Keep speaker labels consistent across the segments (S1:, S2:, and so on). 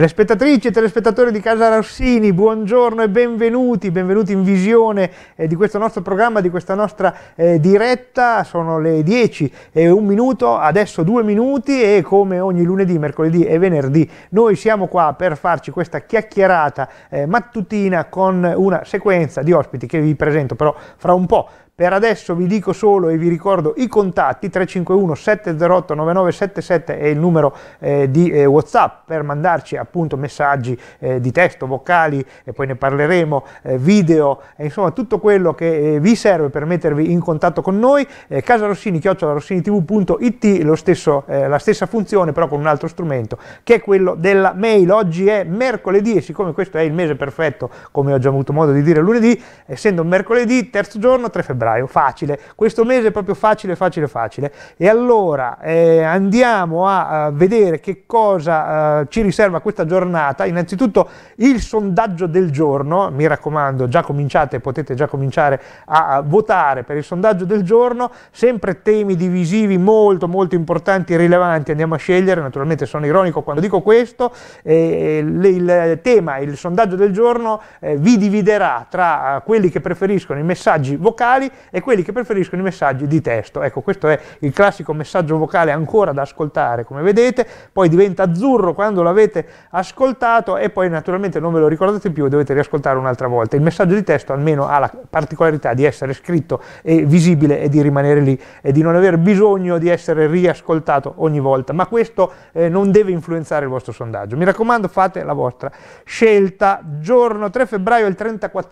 S1: Telespettatrici e telespettatori di Casa Rossini, buongiorno e benvenuti, benvenuti in visione eh, di questo nostro programma, di questa nostra eh, diretta, sono le 10 e un minuto, adesso due minuti e come ogni lunedì, mercoledì e venerdì noi siamo qua per farci questa chiacchierata eh, mattutina con una sequenza di ospiti che vi presento però fra un po'. Per adesso vi dico solo e vi ricordo i contatti 351 708 9977 è il numero eh, di eh, Whatsapp per mandarci appunto messaggi eh, di testo, vocali e poi ne parleremo, eh, video, insomma tutto quello che eh, vi serve per mettervi in contatto con noi. Eh, casarossini chiocciolarossinitv.it lo stesso, eh, la stessa funzione però con un altro strumento che è quello della mail. Oggi è mercoledì e siccome questo è il mese perfetto, come ho già avuto modo di dire lunedì, essendo mercoledì, terzo giorno, 3 febbraio febbraio, facile, questo mese è proprio facile, facile, facile. E allora eh, andiamo a, a, eh, vedere che cosa eh, ci riserva questa giornata, innanzitutto il sondaggio del giorno, mi raccomando, già cominciate, potete già cominciare a, a votare per il sondaggio del giorno, sempre temi divisivi molto molto importanti e rilevanti andiamo a scegliere, naturalmente sono ironico quando dico questo, eh, le, il tema, il sondaggio del giorno eh, vi dividerà tra eh, quelli che preferiscono i messaggi vocali e quelli che preferiscono i messaggi di testo. Ecco, questo è il classico messaggio vocale ancora da ascoltare, come vedete, poi diventa azzurro quando l'avete ascoltato e poi naturalmente non ve lo ricordate più e dovete riascoltare un'altra volta. Il messaggio di testo almeno ha la particolarità di essere scritto e visibile e di rimanere lì e di non aver bisogno di essere riascoltato ogni volta, ma questo eh, non deve influenzare il vostro sondaggio. Mi raccomando, fate la vostra scelta. Giorno 3 febbraio, il 34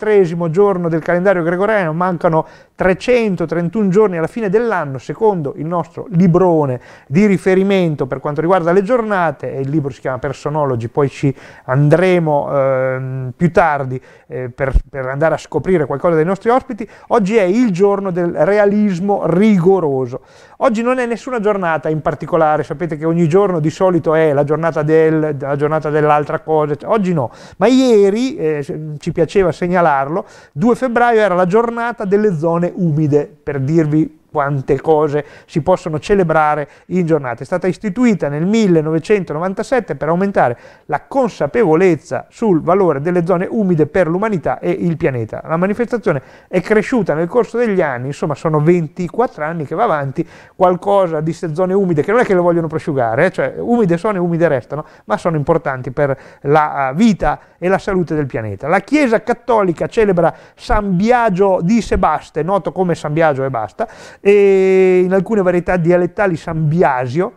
S1: giorno del calendario gregoriano, mancano 331 giorni alla fine dell'anno, secondo il nostro librone di riferimento per quanto riguarda le giornate, il libro si chiama Personology, poi ci andremo eh, più tardi eh, per, per, andare a scoprire qualcosa dei nostri ospiti, oggi è il giorno del realismo rigoroso. Oggi non è nessuna giornata in particolare, sapete che ogni giorno di solito è la giornata, del, la giornata dell'altra cosa, cioè, oggi no, ma ieri, eh, ci piaceva segnalarlo, 2 febbraio era la giornata delle zone umide, per dirvi quante cose si possono celebrare in giornata. È stata istituita nel 1997 per aumentare la consapevolezza sul valore delle zone umide per l'umanità e il pianeta. La manifestazione è cresciuta nel corso degli anni, insomma sono 24 anni che va avanti, qualcosa di queste zone umide che non è che le vogliono prosciugare, eh, cioè umide sono e umide restano, ma sono importanti per la eh, vita e la salute del pianeta. La Chiesa Cattolica celebra San Biagio di Sebaste, noto come San Biagio e basta, e in alcune varietà dialettali San Biasio,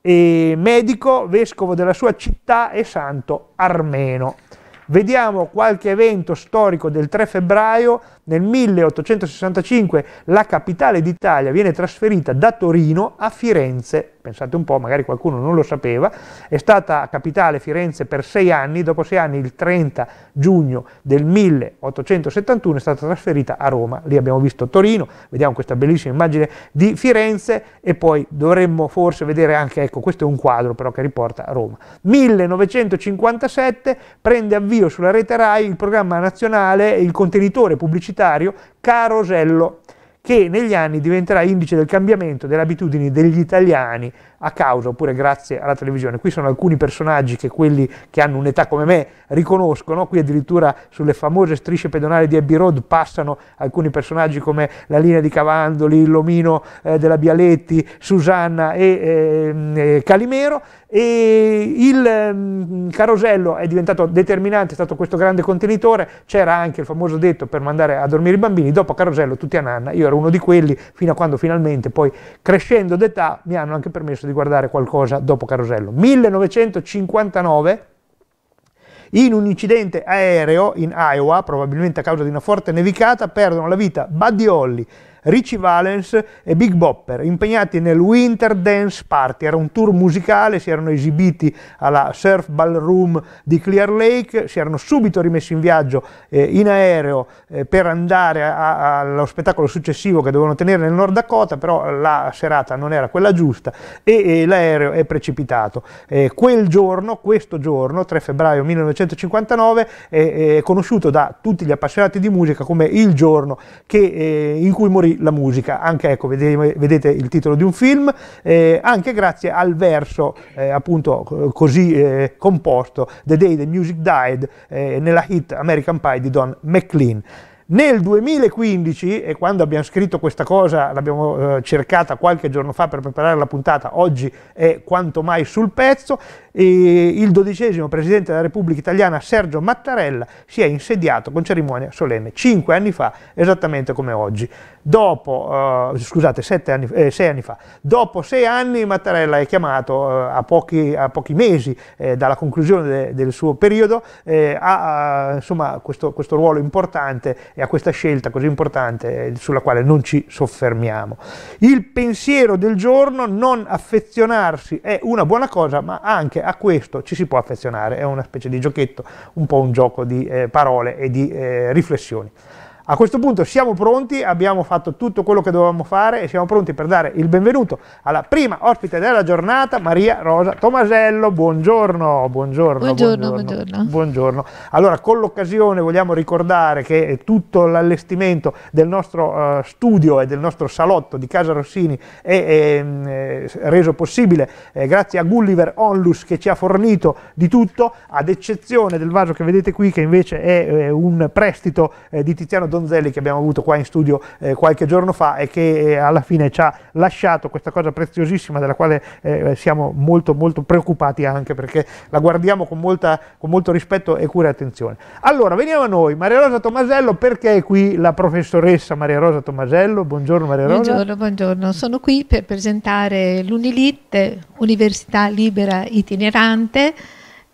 S1: e medico, vescovo della sua città e santo armeno. Vediamo qualche evento storico del 3 febbraio nel 1865 la capitale d'Italia viene trasferita da Torino a Firenze, pensate un po', magari qualcuno non lo sapeva, è stata capitale Firenze per sei anni, dopo sei anni il 30 giugno del 1871 è stata trasferita a Roma, lì abbiamo visto Torino, vediamo questa bellissima immagine di Firenze e poi dovremmo forse vedere anche, ecco questo è un quadro però che riporta Roma. 1957 prende avvio sulla rete RAI il programma nazionale, il contenitore pubblicitario pubblicitario Carosello, che negli anni diventerà indice del cambiamento delle abitudini degli italiani a causa oppure grazie alla televisione. Qui sono alcuni personaggi che quelli che hanno un'età come me riconoscono, qui addirittura sulle famose strisce pedonali di Abbey Road passano alcuni personaggi come la linea di Cavandoli, l'omino eh, della Bialetti, Susanna e eh, Calimero e il eh, carosello è diventato determinante, è stato questo grande contenitore, c'era anche il famoso detto per mandare a dormire i bambini, dopo carosello tutti a nanna, io ero uno di quelli fino a quando finalmente poi crescendo d'età mi hanno anche permesso di guardare qualcosa dopo Carosello. 1959, in un incidente aereo in Iowa, probabilmente a causa di una forte nevicata, perdono la vita Buddy Holly, Richie Valens e Big Bopper, impegnati nel Winter Dance Party. Era un tour musicale, si erano esibiti alla Surf Ballroom di Clear Lake, si erano subito rimessi in viaggio eh, in aereo eh, per andare a, a, allo spettacolo successivo che dovevano tenere nel Nord Dakota, però la serata non era quella giusta e, e l'aereo è precipitato. Eh, quel giorno, questo giorno, 3 febbraio 1959, è conosciuto da tutti gli appassionati di musica come il giorno che, eh, in cui morì la musica, anche ecco, vedete, vedete il titolo di un film, eh, anche grazie al verso eh, appunto eh, così eh, composto, The Day the Music Died, eh, nella hit American Pie di Don McLean. Nel 2015, e quando abbiamo scritto questa cosa, l'abbiamo eh, cercata qualche giorno fa per preparare la puntata, oggi è quanto mai sul pezzo, e il dodicesimo Presidente della Repubblica Italiana Sergio Mattarella si è insediato con cerimonia solenne cinque anni fa, esattamente come oggi. Dopo, eh, scusate, anni, eh, sei anni fa. Dopo sei anni Mattarella è chiamato eh, a, pochi, a, pochi, mesi eh, dalla conclusione de, del suo periodo eh, a, a insomma, questo, questo, ruolo importante e a questa scelta così importante eh, sulla quale non ci soffermiamo. Il pensiero del giorno, non affezionarsi, è una buona cosa ma anche a questo ci si può affezionare, è una specie di giochetto, un po' un gioco di eh, parole e di eh, riflessioni. A questo punto siamo pronti, abbiamo fatto tutto quello che dovevamo fare e siamo pronti per dare il benvenuto alla prima ospite della giornata, Maria Rosa Tomasello. Buongiorno, buongiorno. Buongiorno, buongiorno. buongiorno. Allora, con l'occasione vogliamo ricordare che tutto l'allestimento del nostro uh, studio e del nostro salotto di Casa Rossini è, è, è eh, reso possibile eh, grazie a Gulliver Onlus che ci ha fornito di tutto, ad eccezione del vaso che vedete qui che invece è, è eh, un prestito eh, di Tiziano Donzelli che abbiamo avuto qua in studio eh, qualche giorno fa e che eh, alla fine ci ha lasciato questa cosa preziosissima della quale eh, siamo molto molto preoccupati anche perché la guardiamo con, molta, con molto rispetto e cura e attenzione. Allora veniamo a noi, Maria Rosa Tomasello, perché è qui la professoressa Maria Rosa Tomasello? Buongiorno Maria Rosa. Buongiorno,
S2: buongiorno. sono qui per presentare l'Unilit, Università Libera Itinerante,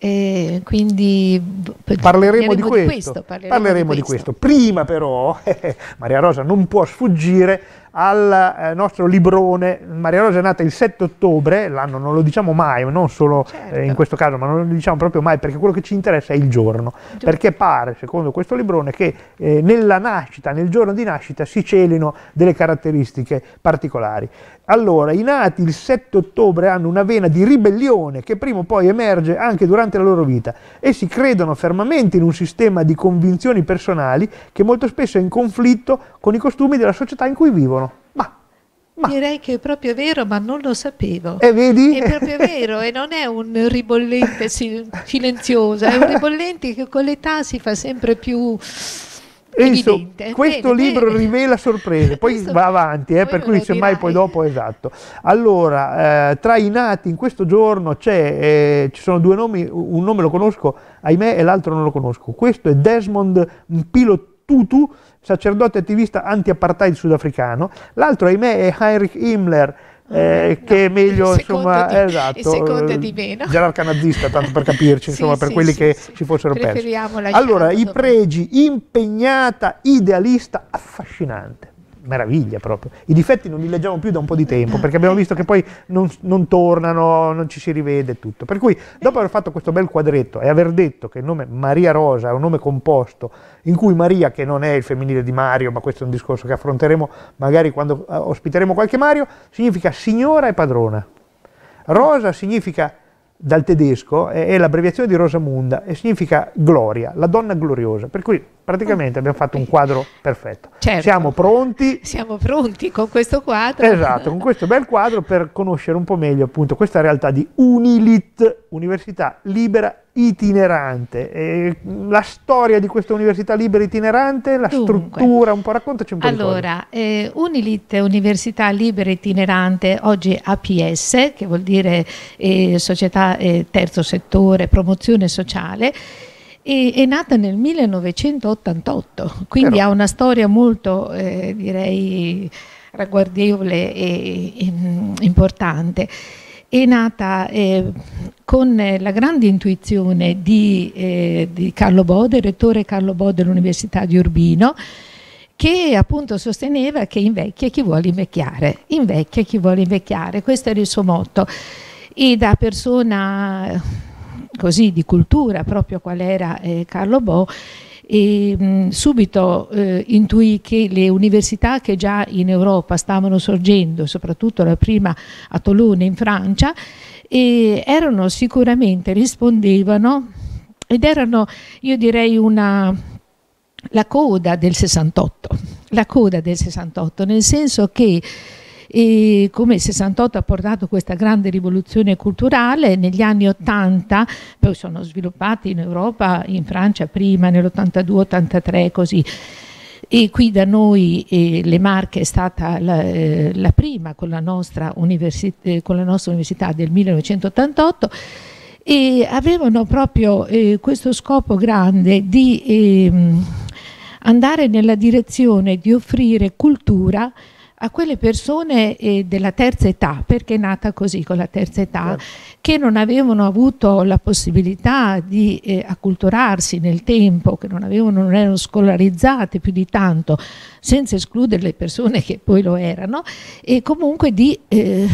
S2: e quindi boh, parleremo, di questo, di questo, parleremo, parleremo di
S1: questo. di questo. Prima però Maria Rosa non può sfuggire al eh, nostro librone. Maria Rosa è nata il 7 ottobre, l'anno non lo diciamo mai, non solo eh, certo. in questo caso, ma non lo diciamo proprio mai perché quello che ci interessa è il giorno, giorno. perché pare, secondo questo librone, che eh, nella nascita, nel giorno di nascita, si celino delle caratteristiche particolari. Allora, i nati il 7 ottobre hanno una vena di ribellione che prima o poi emerge anche durante la loro vita Essi credono fermamente in un sistema di convinzioni personali che molto spesso è in conflitto con i costumi della società in cui vivono rimangono. Ma,
S2: ma. Direi che è proprio vero, ma non lo sapevo. E vedi? È proprio vero, e non è un ribollente silenzioso, è un ribollente che con l'età si fa sempre più... Enzo, questo bene, libro
S1: bene. rivela sorprese, poi questo va avanti, eh, per cui semmai poi dopo esatto. Allora, eh, tra i nati in questo giorno eh, ci sono due nomi, un nome lo conosco, ahimè, e l'altro non lo conosco. Questo è Desmond Pilotutu, sacerdote attivista anti-apartheid sudafricano, l'altro ahimè è Heinrich Himmler, mm. eh, no, che è meglio, insomma, di, esatto, eh, di meno. gerarca nazista, tanto per capirci, insomma, sì, per sì, quelli sì, che ci fossero persi. Allora, i pregi, impegnata, idealista, affascinante meraviglia proprio. I difetti non li leggiamo più da un po' di tempo perché abbiamo visto che poi non, non tornano, non ci si rivede tutto. Per cui dopo aver fatto questo bel quadretto e aver detto che il nome Maria Rosa è un nome composto in cui Maria, che non è il femminile di Mario, ma questo è un discorso che affronteremo magari quando eh, ospiteremo qualche Mario, significa signora e padrona. Rosa significa dal tedesco, è, è l'abbreviazione di Rosamunda e significa gloria, la donna gloriosa. Per cui Praticamente abbiamo fatto un quadro perfetto. Certo. Siamo pronti. Siamo pronti con questo quadro. Esatto, con questo bel quadro per conoscere un po' meglio appunto questa realtà di Unilit, Università Libera Itinerante. E la storia di questa Università Libera Itinerante, la Dunque, struttura, un po'
S2: raccontaci un po' Allora, eh, Unilit, Università Libera Itinerante, oggi APS, che vuol dire eh, Società eh, Terzo Settore, Promozione Sociale, e, è nata nel 1988, quindi Però. ha una storia molto, eh, direi, ragguardevole e, e mm, importante è nata eh, con la grande intuizione di, eh, di, Carlo Bode, rettore Carlo Bode dell'Università di Urbino, che appunto sosteneva che invecchia chi vuole invecchiare, invecchia chi vuole invecchiare, questo era il suo motto. E da persona così di cultura proprio qual era eh, Carlo Bo e mh, subito eh, intuì che le università che già in Europa stavano sorgendo, soprattutto la prima a Tolone in Francia, erano sicuramente rispondevano ed erano, io direi, una, la coda del 68, la coda del 68, nel senso che e come il 68 ha portato questa grande rivoluzione culturale, negli anni 80 poi sono sviluppati in Europa, in Francia prima, nell'82-83 così. E qui da noi eh, le Marche è stata la, eh, la prima con la, eh, con la, nostra università del 1988 e avevano proprio eh, questo scopo grande di ehm, andare nella direzione di offrire cultura a quelle persone eh, della terza età, perché è nata così con la terza età, sì. Certo. che non avevano avuto la possibilità di eh, acculturarsi nel tempo, che non, avevano, non erano scolarizzate più di tanto, senza escludere le persone che poi lo erano, e comunque di... Eh,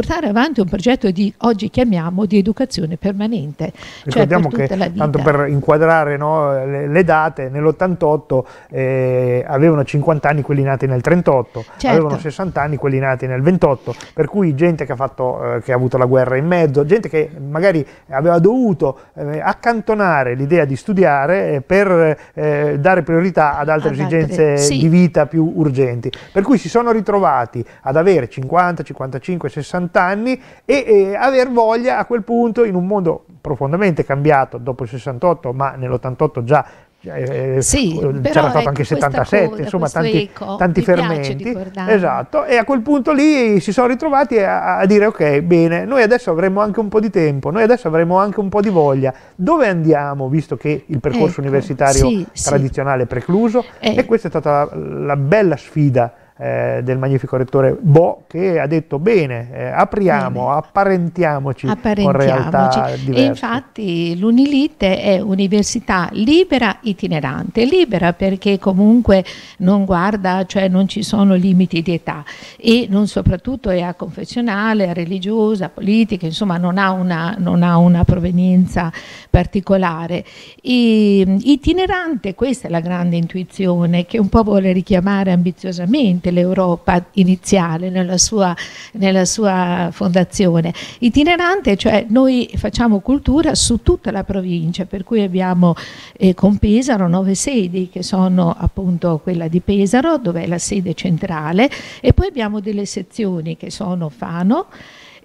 S2: portare avanti un progetto di oggi chiamiamo di educazione permanente. Ricordiamo cioè per che, tanto per
S1: inquadrare no, le, le, date, nell'88 eh, avevano 50 anni quelli nati nel 38, certo. avevano 60 anni quelli nati nel 28, per cui gente che ha, fatto, eh, che ha avuto la guerra in mezzo, gente che magari aveva dovuto eh, accantonare l'idea di studiare eh, per eh, dare priorità ad altre ad esigenze altre, sì. di vita più urgenti, per cui si sono ritrovati ad avere 50, 55, 60 60 anni e, e aver voglia a quel punto in un mondo profondamente cambiato dopo il 68 ma nell'88 già eh, sì, eh, c'era stato ecco, anche il 77, cosa, insomma tanti, eco, tanti fermenti. Esatto, e a quel punto lì si sono ritrovati a, a, dire ok, bene, noi adesso avremo anche un po' di tempo, noi adesso avremo anche un po' di voglia, dove andiamo visto che il percorso ecco, universitario sì, tradizionale sì. è precluso? Eh. E questa è stata la, la bella sfida eh, del magnifico rettore Bo che ha detto bene, eh, apriamo, bene. apparentiamoci, con realtà diverse. E
S2: infatti l'Unilite è università libera itinerante, libera perché comunque non guarda, cioè non ci sono limiti di età e non soprattutto è a confessionale, a religiosa, politica, insomma non ha una, non ha una provenienza particolare. E, itinerante, questa è la grande intuizione che un po' vuole richiamare ambiziosamente importante l'Europa iniziale nella sua, nella sua fondazione. Itinerante, cioè noi facciamo cultura su tutta la provincia, per cui abbiamo eh, con Pesaro nove sedi, che sono appunto quella di Pesaro, dove è la sede centrale, e poi abbiamo delle sezioni che sono Fano,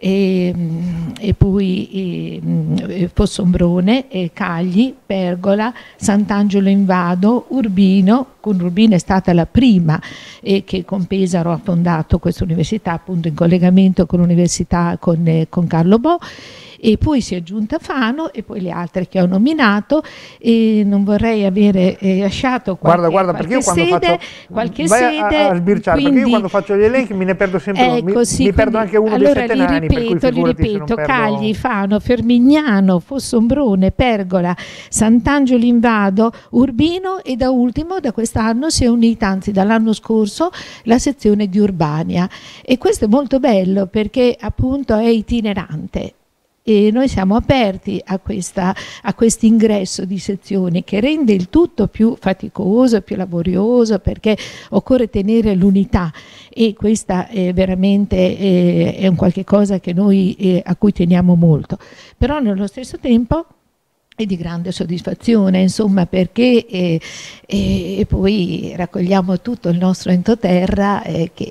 S2: e, ehm, e, poi e, ehm, eh, Fossombrone, e Cagli, Pergola, Sant'Angelo in Vado, Urbino, Conrubino è stata la prima eh, che con Pesaro ha fondato questa università appunto in collegamento con l'università con, eh, con Carlo Bo e poi si è aggiunta Fano e poi le altre che ho nominato e non vorrei avere eh, lasciato qualche, guarda, guarda, qualche perché sede, faccio, qualche sede a, a sbirciare, quindi, perché io quando
S1: faccio gli elenchi me ne perdo sempre ecco, uno, mi, ecco, sì, mi perdo anche uno allora dei sette li nani, ripeto, li ripeto Cagli,
S2: Fano, Fermignano Fossombrone, Pergola Sant'Angelo Invado Urbino e da ultimo da questa quest'anno si è unita, anzi dall'anno scorso, la sezione di Urbania e questo è molto bello perché appunto è itinerante e noi siamo aperti a, questo ingresso di sezioni che rende il tutto più faticoso, più laborioso perché occorre tenere l'unità e questa è veramente eh, è un qualche cosa che noi, eh, a cui teniamo molto. Però nello stesso tempo e di grande soddisfazione, insomma, perché eh, e, eh, poi raccogliamo tutto il nostro entoterra eh, che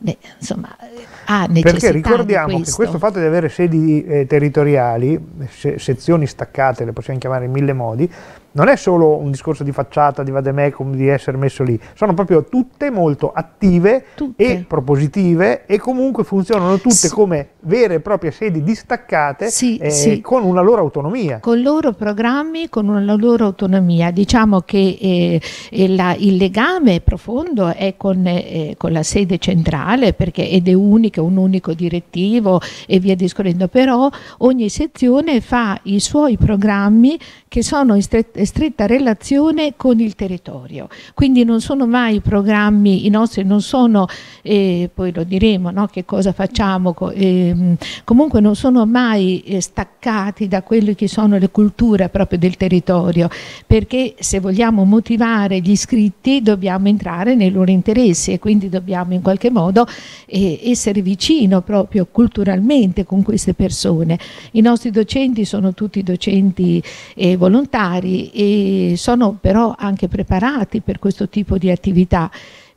S2: ne, insomma, ha necessità Perché ricordiamo questo. che questo
S1: fatto di avere sedi eh, territoriali, se, sezioni staccate, le possiamo chiamare in mille modi, non è solo un discorso di facciata, di vademecum, di essere messo lì, sono proprio tutte molto attive tutte. e propositive e comunque funzionano tutte sì. come vere e proprie sedi distaccate sì, eh, sì. con una loro autonomia.
S2: Con i loro programmi, con una loro autonomia. Diciamo che eh, la, il legame profondo è con, eh, con, la sede centrale perché ed è unica, un unico direttivo e via discorrendo, però ogni sezione fa i suoi programmi che sono in stretta stretta relazione con il territorio. Quindi non sono mai programmi, i nostri non sono, eh, poi lo diremo no, che cosa facciamo, eh, comunque non sono mai eh, staccati da quelle che sono le culture proprio del territorio, perché se vogliamo motivare gli iscritti dobbiamo entrare nei loro interessi e quindi dobbiamo in qualche modo eh, essere vicino proprio culturalmente con queste persone. I nostri docenti sono tutti docenti eh, volontari e sono però anche preparati per questo tipo di attività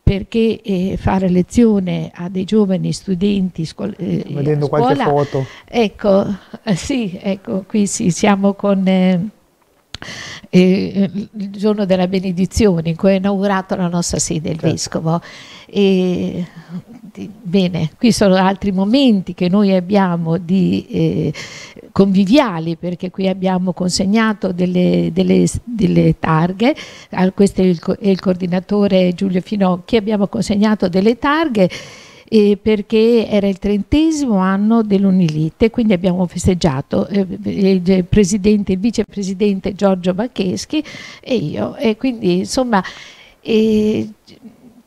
S2: perché eh, fare lezione a dei giovani studenti eh, scuola, eh, vedendo scuola, qualche foto ecco eh, sì ecco qui sì, siamo con eh, eh, il giorno della benedizione in cui è inaugurato la nostra sede il certo. vescovo. E, bene, qui sono altri momenti che noi abbiamo di eh, conviviali perché qui abbiamo consegnato delle, delle, delle targhe, questo è il, è il coordinatore Giulio Finocchi, abbiamo consegnato delle targhe eh, perché era il trentesimo anno dell'Unilite, quindi abbiamo festeggiato eh, il presidente, il vicepresidente Giorgio Baccheschi e io. E quindi insomma... Eh,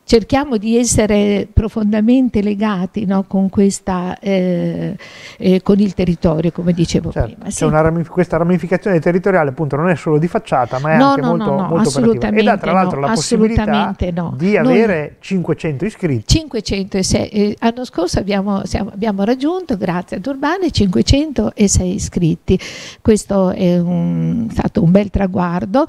S2: cerchiamo di essere profondamente legati no, con, questa, eh, eh, con, il territorio, come dicevo certo, prima. Sì. Ramific
S1: questa ramificazione territoriale appunto non è solo di facciata, ma è no, anche no, molto, no, molto operativa. E dà tra l'altro la possibilità di avere Noi, 500 iscritti.
S2: 506. Eh, l'anno scorso abbiamo, siamo, abbiamo, raggiunto, grazie ad Urbane, 506 iscritti. Questo è un, stato un bel traguardo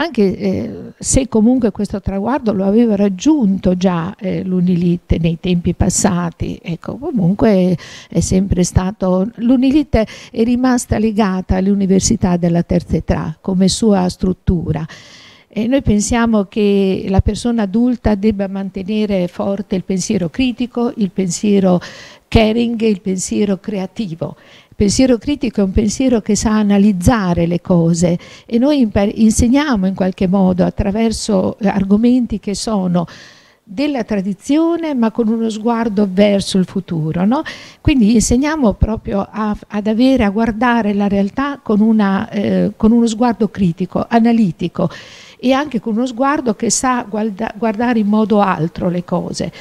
S2: anche eh, se comunque questo traguardo lo aveva raggiunto già eh, l'Unilite nei tempi passati, ecco, comunque è sempre stato, l'Unilite è rimasta legata all'Università della Terza Età come sua struttura. E noi pensiamo che la persona adulta debba mantenere forte il pensiero critico, il pensiero caring, il pensiero creativo pensiero critico è un pensiero che sa analizzare le cose e noi insegniamo in qualche modo attraverso eh, argomenti che sono della tradizione ma con uno sguardo verso il futuro. No? Quindi insegniamo proprio a, ad avere, a guardare la realtà con, una, eh, con, uno sguardo critico, analitico e anche con uno sguardo che sa guarda, guardare in modo altro le cose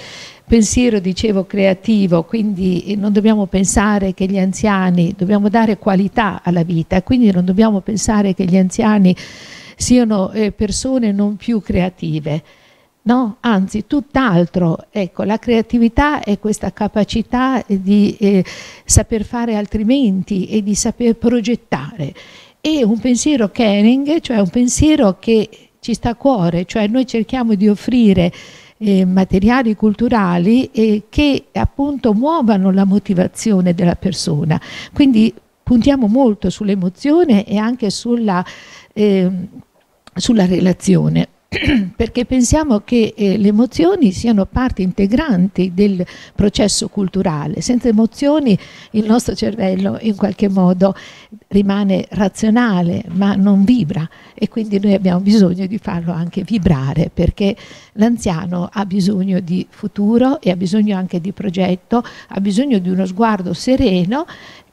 S2: pensiero, dicevo, creativo, quindi eh, non dobbiamo pensare che gli anziani, dobbiamo dare qualità alla vita, quindi non dobbiamo pensare che gli anziani siano eh, persone non più creative. No, anzi, tutt'altro. Ecco, la creatività è questa capacità di eh, saper fare altrimenti e di saper progettare. E un pensiero caring, cioè un pensiero che ci sta a cuore, cioè noi cerchiamo di offrire eh, materiali culturali eh, che appunto muovano la motivazione della persona. Quindi puntiamo molto sull'emozione e anche sulla, eh, sulla relazione. perché pensiamo che eh, le emozioni siano parte integrante del processo culturale. Senza emozioni il nostro cervello in qualche modo rimane razionale ma non vibra e quindi noi abbiamo bisogno di farlo anche vibrare perché l'anziano ha bisogno di futuro e ha bisogno anche di progetto, ha bisogno di uno sguardo sereno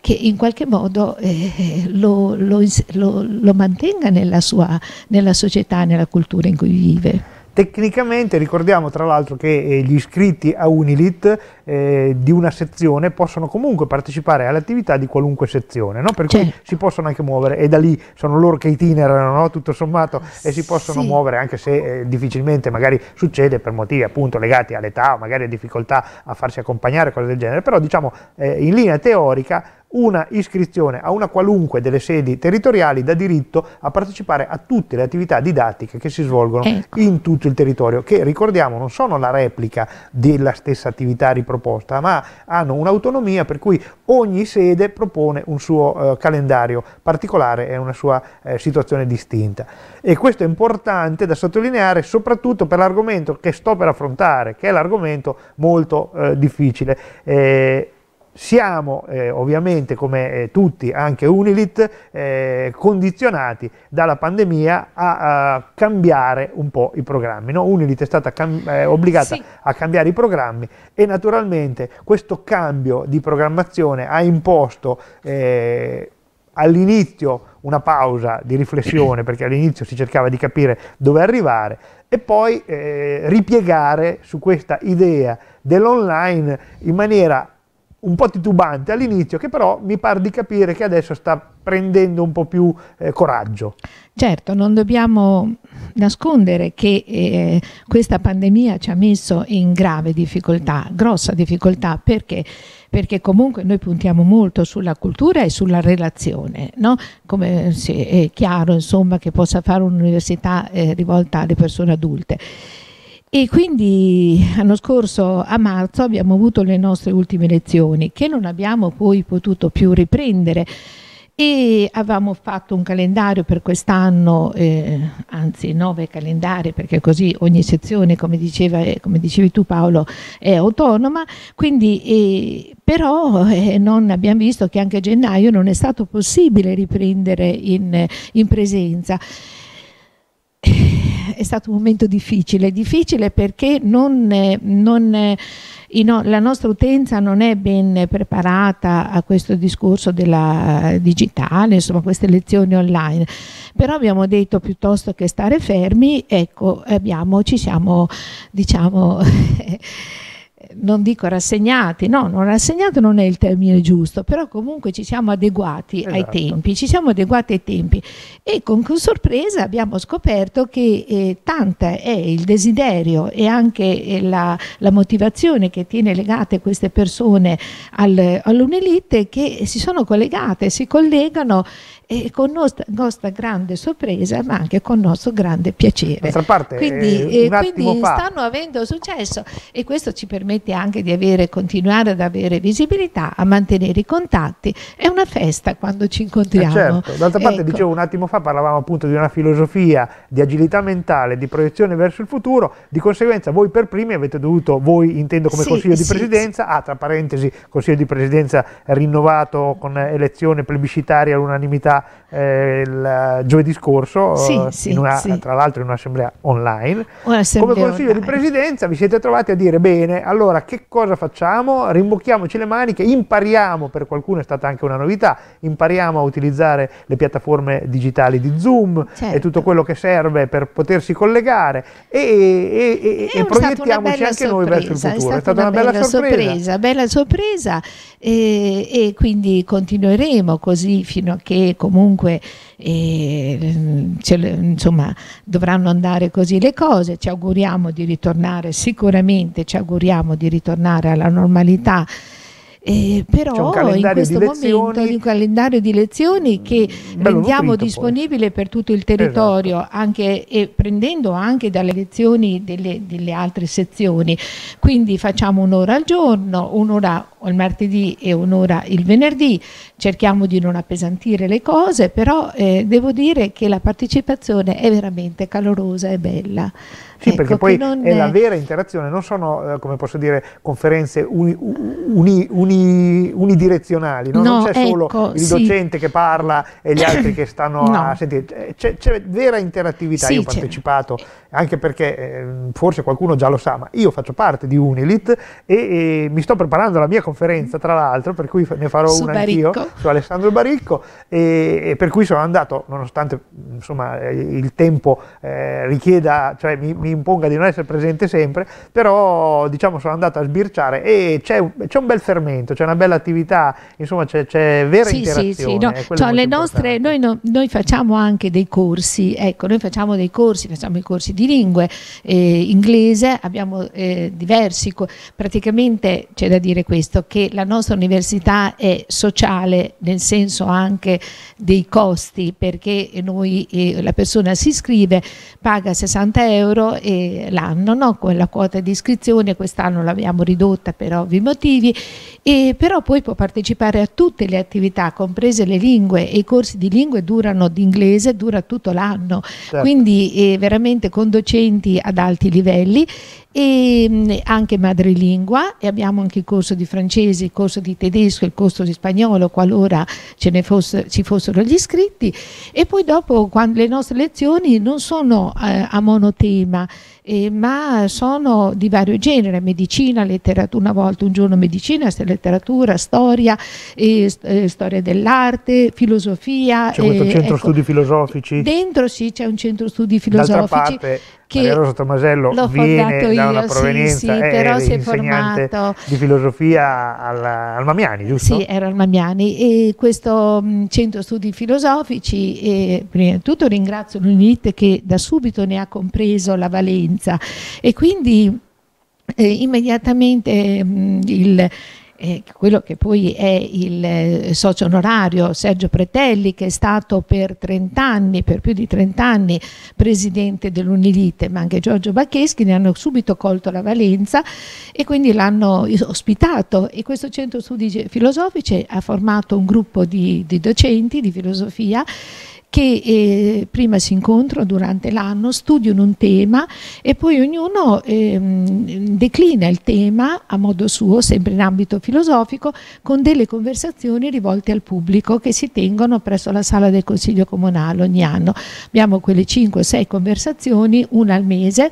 S2: che in qualche modo eh, lo, lo, lo, lo, mantenga nella, sua, nella società, nella cultura in cui vive.
S1: Tecnicamente ricordiamo tra l'altro che eh, gli iscritti a Unilit eh, di una sezione possono comunque partecipare all'attività di qualunque sezione, no? per cui certo. si possono anche muovere e da lì sono loro che itinerano no? tutto sommato e si possono sì. muovere anche se eh, difficilmente magari succede per motivi appunto legati all'età o magari a difficoltà a farsi accompagnare, cose del genere, però diciamo eh, in linea teorica una iscrizione a una qualunque delle sedi territoriali dà diritto a partecipare a tutte le attività didattiche che si svolgono ecco. in tutto il territorio, che ricordiamo non sono la replica della stessa attività riproposta, ma hanno un'autonomia per cui ogni sede propone un suo eh, calendario particolare e una sua eh, situazione distinta. E questo è importante da sottolineare soprattutto per l'argomento che sto per affrontare, che è l'argomento molto eh, difficile eh, siamo eh, ovviamente come eh, tutti, anche Unilit, eh, condizionati dalla pandemia a, a, cambiare un po' i programmi. No? Unilit è stata eh, eh, obbligata sì. a cambiare i programmi e naturalmente questo cambio di programmazione ha imposto eh, all'inizio una pausa di riflessione perché all'inizio si cercava di capire dove arrivare e poi ripiegare su questa idea dell'online in maniera un po' titubante all'inizio, che però mi pare di capire che adesso sta prendendo un po' più eh, coraggio.
S2: Certo, non dobbiamo nascondere che eh, questa pandemia ci ha messo in grave difficoltà, grossa difficoltà, perché? perché comunque noi puntiamo molto sulla cultura e sulla relazione, no? come sì, è chiaro insomma, che possa fare un'università eh, rivolta alle persone adulte. E quindi l'anno scorso a marzo abbiamo avuto le nostre ultime lezioni che non abbiamo poi potuto più riprendere e avevamo fatto un calendario per quest'anno, eh, anzi nove calendari perché così ogni sezione, come, diceva, eh, come dicevi tu Paolo, è autonoma, quindi, eh, però eh, non abbiamo visto che anche a gennaio non è stato possibile riprendere in, in presenza è stato un momento difficile, difficile perché non, non, no, la nostra utenza non è ben preparata a questo discorso della eh, digitale, insomma queste lezioni online, però abbiamo detto piuttosto che stare fermi, ecco, abbiamo, ci siamo, diciamo... non dico rassegnati, no, non rassegnato non è il termine giusto, però comunque ci siamo adeguati esatto. ai tempi, ci siamo adeguati ai tempi e con sorpresa abbiamo scoperto che eh, tanta è il desiderio e anche eh, la, la, motivazione che tiene legate queste persone al, all'Unelite che si sono collegate, si collegano e con nostra, nostra grande sorpresa ma anche con nostro grande piacere. D'altra parte, quindi, eh, eh quindi stanno avendo successo e questo ci permette anche di avere, continuare ad avere visibilità, a mantenere i contatti. È una festa quando ci incontriamo. Eh certo, d'altra parte ecco. dicevo
S1: un attimo fa parlavamo appunto di una filosofia di agilità mentale, di proiezione verso il futuro, di conseguenza voi per primi avete dovuto, voi intendo come sì, Consiglio di sì, Presidenza, sì. ah tra parentesi Consiglio di Presidenza rinnovato con elezione plebiscitaria all'unanimità questa eh, il giovedì scorso, sì, eh, una, sì. tra l'altro in un'assemblea online. Un'assemblea Come Consiglio online. di Presidenza vi siete trovati a dire, bene, allora che cosa facciamo? Rimbocchiamoci le maniche, impariamo, per qualcuno è stata anche una novità, impariamo a utilizzare le piattaforme digitali di Zoom certo. e tutto certo. quello che serve per potersi collegare e, e, e, e proiettiamoci anche sorpresa, noi verso il futuro. È stata, è stata una, una, bella, sorpresa. sorpresa
S2: bella sorpresa e quindi continueremo così fino a che comunque comunque eh, insomma, dovranno andare così le cose, ci auguriamo di ritornare sicuramente, ci auguriamo di ritornare alla normalità eh, però in questo momento lezioni, un calendario di lezioni mm, che bello, rendiamo disponibile poi. per tutto il territorio, esatto. anche, e prendendo anche dalle lezioni delle, delle, altre sezioni. Quindi facciamo un'ora al giorno, un'ora il martedì e un'ora il venerdì, cerchiamo di non appesantire le cose, però eh, devo dire che la partecipazione è veramente calorosa e bella. Sì, ecco perché poi è la
S1: vera interazione, non sono, eh, come posso dire, conferenze uni, uni, uni, unidirezionali, no? No, non c'è ecco, solo il docente che parla e gli altri che stanno no. a sentire, c'è, vera interattività, sì, io ho partecipato, anche perché eh, forse qualcuno già lo sa, ma io faccio parte di Unilit e, e mi sto preparando la mia conferenza, tra l'altro, per cui ne farò su una anch'io, su Alessandro Baricco, e, e, per cui sono andato, nonostante insomma, eh, il tempo eh, richieda, cioè mi, mi mi imponga di non essere presente sempre, però diciamo sono andato a sbirciare e c'è, un bel fermento, c'è una bella attività, insomma c'è, c'è vera sì, interazione. Sì, sì, no. cioè, nostre,
S2: noi, no, noi, facciamo anche dei corsi, ecco, noi facciamo dei corsi, facciamo i corsi di lingue, eh, inglese, abbiamo eh, diversi, praticamente c'è da dire questo, che la nostra università è sociale nel senso anche dei costi, perché noi, eh, la persona si iscrive, paga 60 euro euro l'anno, no? con la quota di iscrizione, quest'anno l'abbiamo ridotta per ovvi motivi, e però poi può partecipare a tutte le attività, comprese le lingue e i corsi di lingue durano d'inglese, dura tutto l'anno, certo. quindi eh, veramente con docenti ad alti livelli e mm, anche madrelingua e abbiamo anche il corso di francese, il corso di tedesco, il corso di spagnolo qualora ce ne fosse, ci fossero gli iscritti e poi dopo quando le nostre lezioni non sono eh, a monotema eh, ma sono di vario genere, medicina, letteratura, una volta un giorno medicina, letteratura, storia, eh, storia dell'arte, filosofia. C'è questo centro ecco, studi
S1: filosofici?
S2: Dentro sì, c'è un centro studi filosofici. Parte, che Maria Rosa
S1: Tomasello viene io, da una provenienza, sì, sì, però si è formato di filosofia alla, al Mamiani, giusto? Sì, era
S2: al Mamiani e questo mh, mm, centro studi filosofici, e, prima di tutto ringrazio l'UNIT che da subito ne ha compreso la valenza sofferenza e quindi eh, immediatamente mh, mm, il eh, quello che poi è il eh, socio onorario Sergio Pretelli che è stato per 30 anni, per più di 30 anni presidente dell'Unilite, ma anche Giorgio Baccheschi ne hanno subito colto la valenza e quindi l'hanno ospitato e questo centro studi filosofici ha formato un gruppo di, di docenti di filosofia che eh, prima si incontrano durante l'anno, studiano un tema e poi ognuno eh, declina il tema a modo suo, sempre in ambito filosofico, con delle conversazioni rivolte al pubblico che si tengono presso la sala del Consiglio Comunale ogni anno. Abbiamo quelle 5-6 conversazioni, una al mese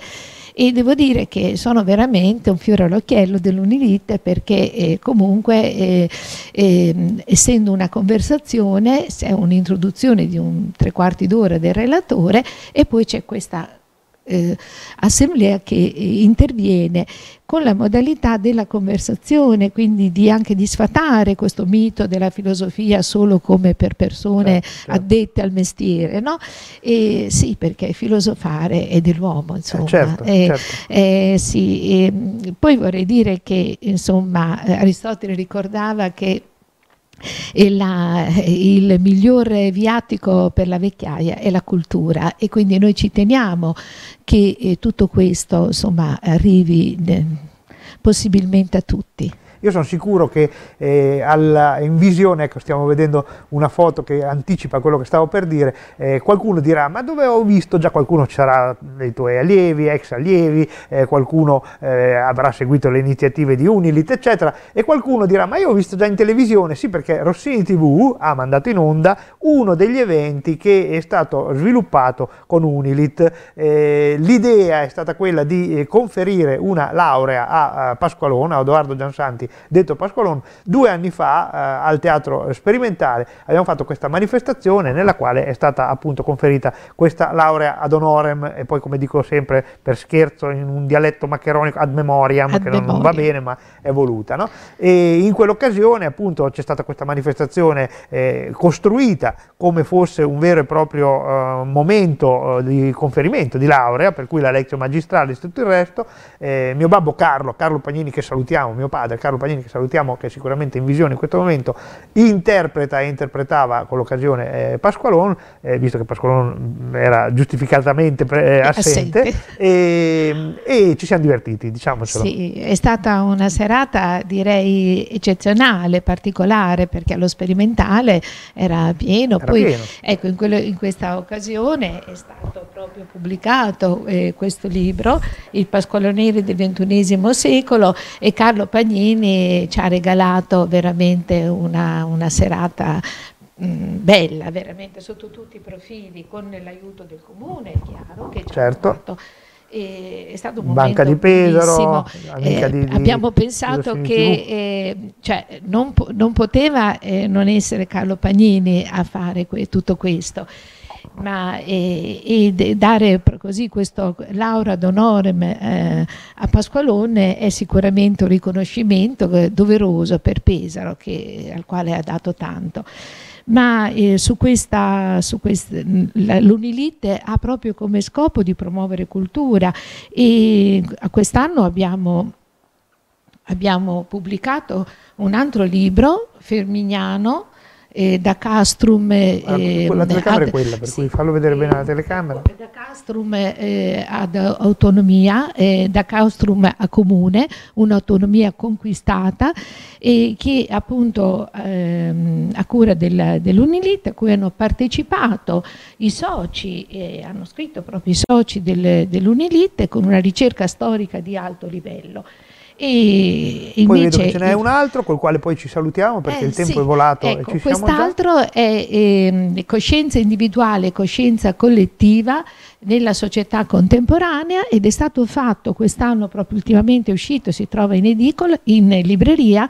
S2: e devo dire che sono veramente un fiore all'occhiello dell'Unilite perché eh, comunque eh, eh, essendo una conversazione c'è un'introduzione di un tre quarti d'ora del relatore e poi c'è questa eh, assemblea che eh, interviene con la modalità della conversazione, quindi di anche di sfatare questo mito della filosofia solo come per persone certo, certo. addette al mestiere, no? E sì, perché filosofare è dell'uomo, eh, insomma. Certo, eh, certo, eh, eh, sì, ehm, poi vorrei dire che, insomma, eh, Aristotele ricordava che la, il migliore viatico per la vecchiaia è la cultura e quindi noi ci teniamo che eh, tutto questo insomma, arrivi eh, possibilmente a tutti.
S1: Io sono sicuro che eh, alla, in visione, ecco, stiamo vedendo una foto che anticipa quello che stavo per dire, eh, qualcuno dirà ma dove ho visto, già qualcuno sarà dei tuoi allievi, ex allievi, eh, qualcuno eh, avrà seguito le iniziative di Unilit, eccetera, e qualcuno dirà ma io ho visto già in televisione, sì perché Rossini TV ha mandato in onda uno degli eventi che è stato sviluppato con Unilit. Eh, l'idea è stata quella di eh, conferire una laurea a, Pasqualona, a Edoardo Giansanti, detto Pasqualon, due anni fa eh, al Teatro Sperimentale abbiamo fatto questa manifestazione nella quale è stata appunto conferita questa laurea ad honorem e poi come dico sempre per scherzo in un dialetto maccheronico ad memoriam, ad che memoriam. Non, va bene ma è voluta. No? E in quell'occasione appunto c'è stata questa manifestazione eh, costruita come fosse un vero e proprio eh, momento eh, di conferimento di laurea, per cui la lezione magistrale e tutto il resto. Eh, mio babbo Carlo, Carlo Pagnini che salutiamo, mio padre Carlo Pagnini, Compagnini, che salutiamo, che è sicuramente in visione in questo momento, interpreta e interpretava con l'occasione eh, Pasqualon, eh, visto che Pasqualon mm, era giustificatamente pre, eh, assente, assente. E, e, ci siamo divertiti, diciamocelo. Sì,
S2: è stata una serata direi eccezionale, particolare, perché allo sperimentale era pieno, era poi pieno. ecco in, quello, in, questa occasione è stato proprio pubblicato eh, questo libro, Il Pasqualonieri del XXI secolo e Carlo Pagnini ci ha regalato veramente una, una serata mm, bella, veramente sotto tutti i profili, con l'aiuto del comune, è chiaro, che certo. ha fatto è stato un Banca di Pesaro, eh, di, di abbiamo pensato che eh, cioè, non, non, poteva eh, non essere Carlo Pagnini a fare que tutto questo ma, e, e, dare così questo l'aura d'onorem eh, a Pasqualone è sicuramente un riconoscimento eh, doveroso per Pesaro che, al quale ha dato tanto ma eh, su questa, su questa, l'Unilite ha proprio come scopo di promuovere cultura e quest'anno abbiamo, abbiamo pubblicato un altro libro, Fermignano, eh, da Castrum... Eh, ah, la ehm, telecamera ad, è quella, per sì,
S1: cui fallo vedere bene la telecamera. Da
S2: Castrum eh, ad autonomia, eh, da Castrum a comune, un'autonomia conquistata che appunto ehm, a cura del, dell'Unilit, a cui hanno partecipato i soci, hanno scritto proprio i soci del, dell'Unilit con una ricerca storica di alto livello. E invece, poi vedo che ce n'è un altro
S1: col quale poi ci salutiamo perché eh, il tempo sì, è volato. Ecco, e ci quest'altro
S2: è eh, coscienza individuale, coscienza collettiva nella società contemporanea ed è stato fatto quest'anno proprio ultimamente è uscito, si trova in edicola, in libreria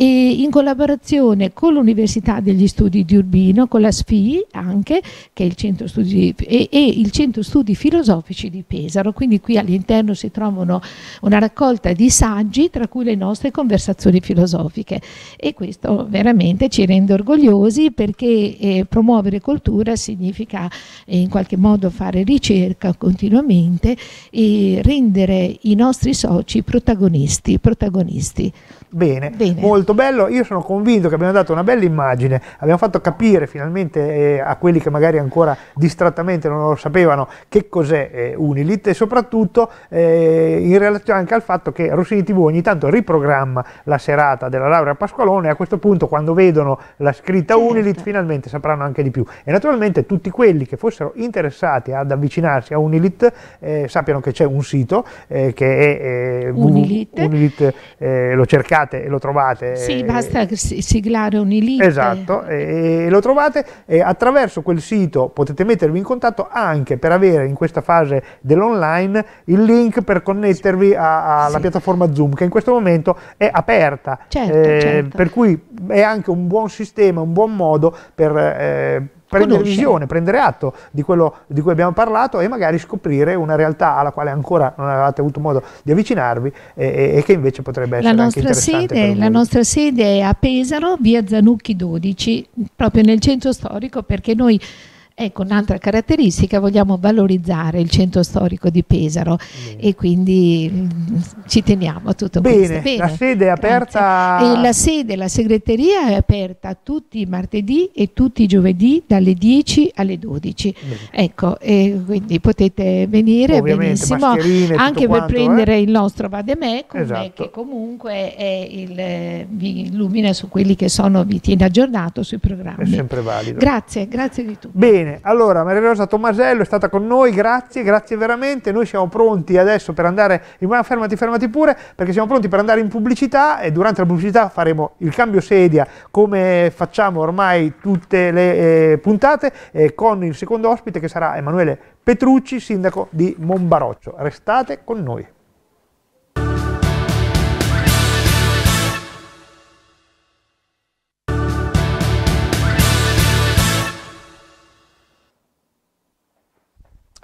S2: e in collaborazione con l'Università degli Studi di Urbino, con la SFI anche, che è il Centro Studi, e, e il Centro Studi Filosofici di Pesaro. Quindi qui all'interno si trovano una raccolta di saggi, tra cui le nostre conversazioni filosofiche. E questo veramente ci rende orgogliosi perché eh, promuovere cultura significa eh, in qualche modo fare ricerca continuamente e rendere i nostri soci protagonisti, protagonisti. Bene, Bene,
S1: molto bello. Io sono convinto che abbiamo dato una bella immagine, abbiamo fatto capire finalmente eh, a quelli che magari ancora distrattamente non lo sapevano che cos'è eh, Unilit e soprattutto eh, in relazione anche al fatto che Rossini TV ogni tanto riprogramma la serata della laurea Pasqualone e a questo punto quando vedono la scritta certo. Unilit finalmente sapranno anche di più. E naturalmente tutti quelli che fossero interessati ad avvicinarsi a Unilit eh, sappiano che c'è un sito eh, che è Unilit, eh, Unilit lo cercate cercate e lo trovate.
S2: Sì, eh, basta siglare un link.
S1: Esatto, e, lo trovate e attraverso quel sito potete mettervi in contatto anche per avere in questa fase dell'online il link per connettervi alla sì. piattaforma Zoom che in questo momento è aperta. Certo, eh, certo. Per cui è anche un buon sistema, un buon modo per... Eh, prendere Conosce. visione, prendere atto di quello di cui abbiamo parlato e magari scoprire una realtà alla quale ancora non avevate avuto modo di avvicinarvi e, e che invece potrebbe essere la nostra sede, La
S2: nostra sede è a Pesaro, via Zanucchi 12, proprio nel centro storico, perché noi Ecco, un'altra caratteristica, vogliamo valorizzare il centro storico di Pesaro Bene. Mm. e quindi mh, mm, ci teniamo a tutto Bene, questo. Bene, la sede
S1: è aperta? E la
S2: sede, la segreteria è aperta tutti i martedì e tutti i giovedì dalle 10 alle 12. Bene. Ecco, e quindi potete venire Ovviamente, benissimo anche per quanto, prendere eh? il nostro Vademecum esatto. che comunque il, vi illumina su quelli che sono, vi tiene aggiornato sui programmi. È sempre valido. Grazie, grazie di tutto.
S1: Bene. Bene, allora Maria Rosa Tommasello è stata con noi, grazie, grazie veramente. Noi siamo pronti adesso per andare, in... fermati, fermati pure, perché siamo pronti per andare in pubblicità e durante la pubblicità faremo il cambio sedia come facciamo ormai tutte le eh, puntate eh, con il secondo ospite che sarà Emanuele Petrucci, sindaco di Monbaroccio. Restate con noi.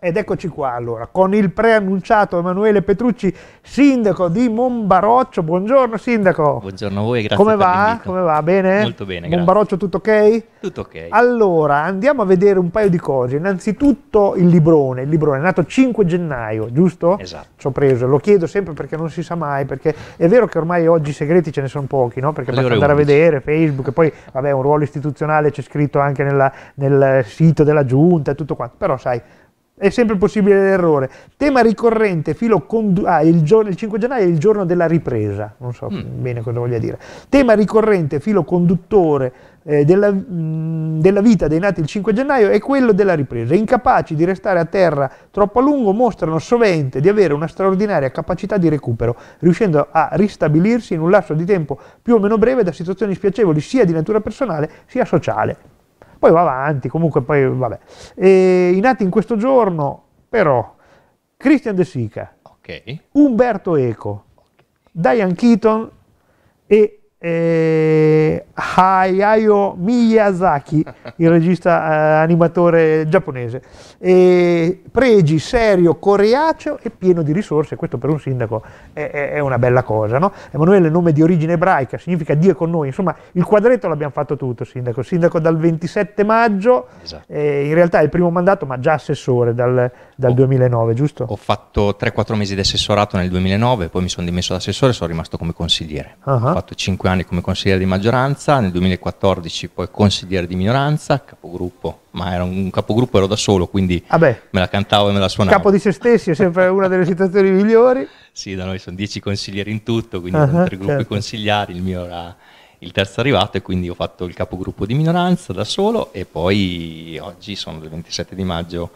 S1: Ed eccoci qua allora, con il preannunciato Emanuele Petrucci, sindaco di Monbaroccio. Buongiorno sindaco.
S3: Buongiorno a voi, grazie Come va?
S1: Come va? Bene? Molto bene, Monbaroccio tutto ok? Tutto ok. Allora, andiamo a vedere un paio di cose. Innanzitutto il librone, il librone è nato 5 gennaio, giusto? Esatto. Ci ho preso, lo chiedo sempre perché non si sa mai, perché è vero che ormai oggi i segreti ce ne sono pochi, no? Perché basta andare 11. a vedere Facebook e poi, vabbè, un ruolo istituzionale c'è scritto anche nella, nel sito della giunta e tutto quanto, però sai è sempre possibile l'errore. Tema ricorrente, filo ah, il, il, 5 gennaio è il giorno della ripresa, non so mm. bene cosa voglia dire. Tema ricorrente, filo conduttore eh, della, mh, mm, della, vita dei nati il 5 gennaio è quello della ripresa. Incapaci di restare a terra troppo a lungo mostrano sovente di avere una straordinaria capacità di recupero, riuscendo a ristabilirsi in un lasso di tempo più o meno breve da situazioni spiacevoli sia di natura personale sia sociale poi va avanti, comunque poi vabbè. E, I nati in questo giorno, però, Christian De Sica, okay. Umberto Eco, okay. Diane Keaton e eh, Hayao Miyazaki, il regista eh, animatore giapponese. Eh, pregi, serio, coreaceo e pieno di risorse, questo per un sindaco è, è, è una bella cosa. No? Emanuele, nome di origine ebraica, significa Dio con noi, insomma il quadretto l'abbiamo fatto tutto, sindaco. Sindaco dal 27 maggio, esatto. Eh, in realtà è il primo mandato, ma già assessore dal dal ho, 2009, giusto? Ho
S3: fatto 3-4 mesi di assessorato nel 2009, poi mi sono dimesso da assessore e sono rimasto come consigliere. Uh-huh. Ho fatto 5 anni come consigliere di maggioranza, nel 2014 poi consigliere di minoranza, capogruppo, ma era un capogruppo ero da solo, quindi Vabbè, ah me la cantavo e me la suonavo. Capo
S1: di se stessi è sempre una delle situazioni
S3: migliori. Sì, da noi sono 10 consiglieri in tutto, quindi uh-huh, tre gruppi certo. consigliari, il mio era il terzo arrivato e quindi ho fatto il capogruppo di minoranza da solo e poi oggi sono il 27 di maggio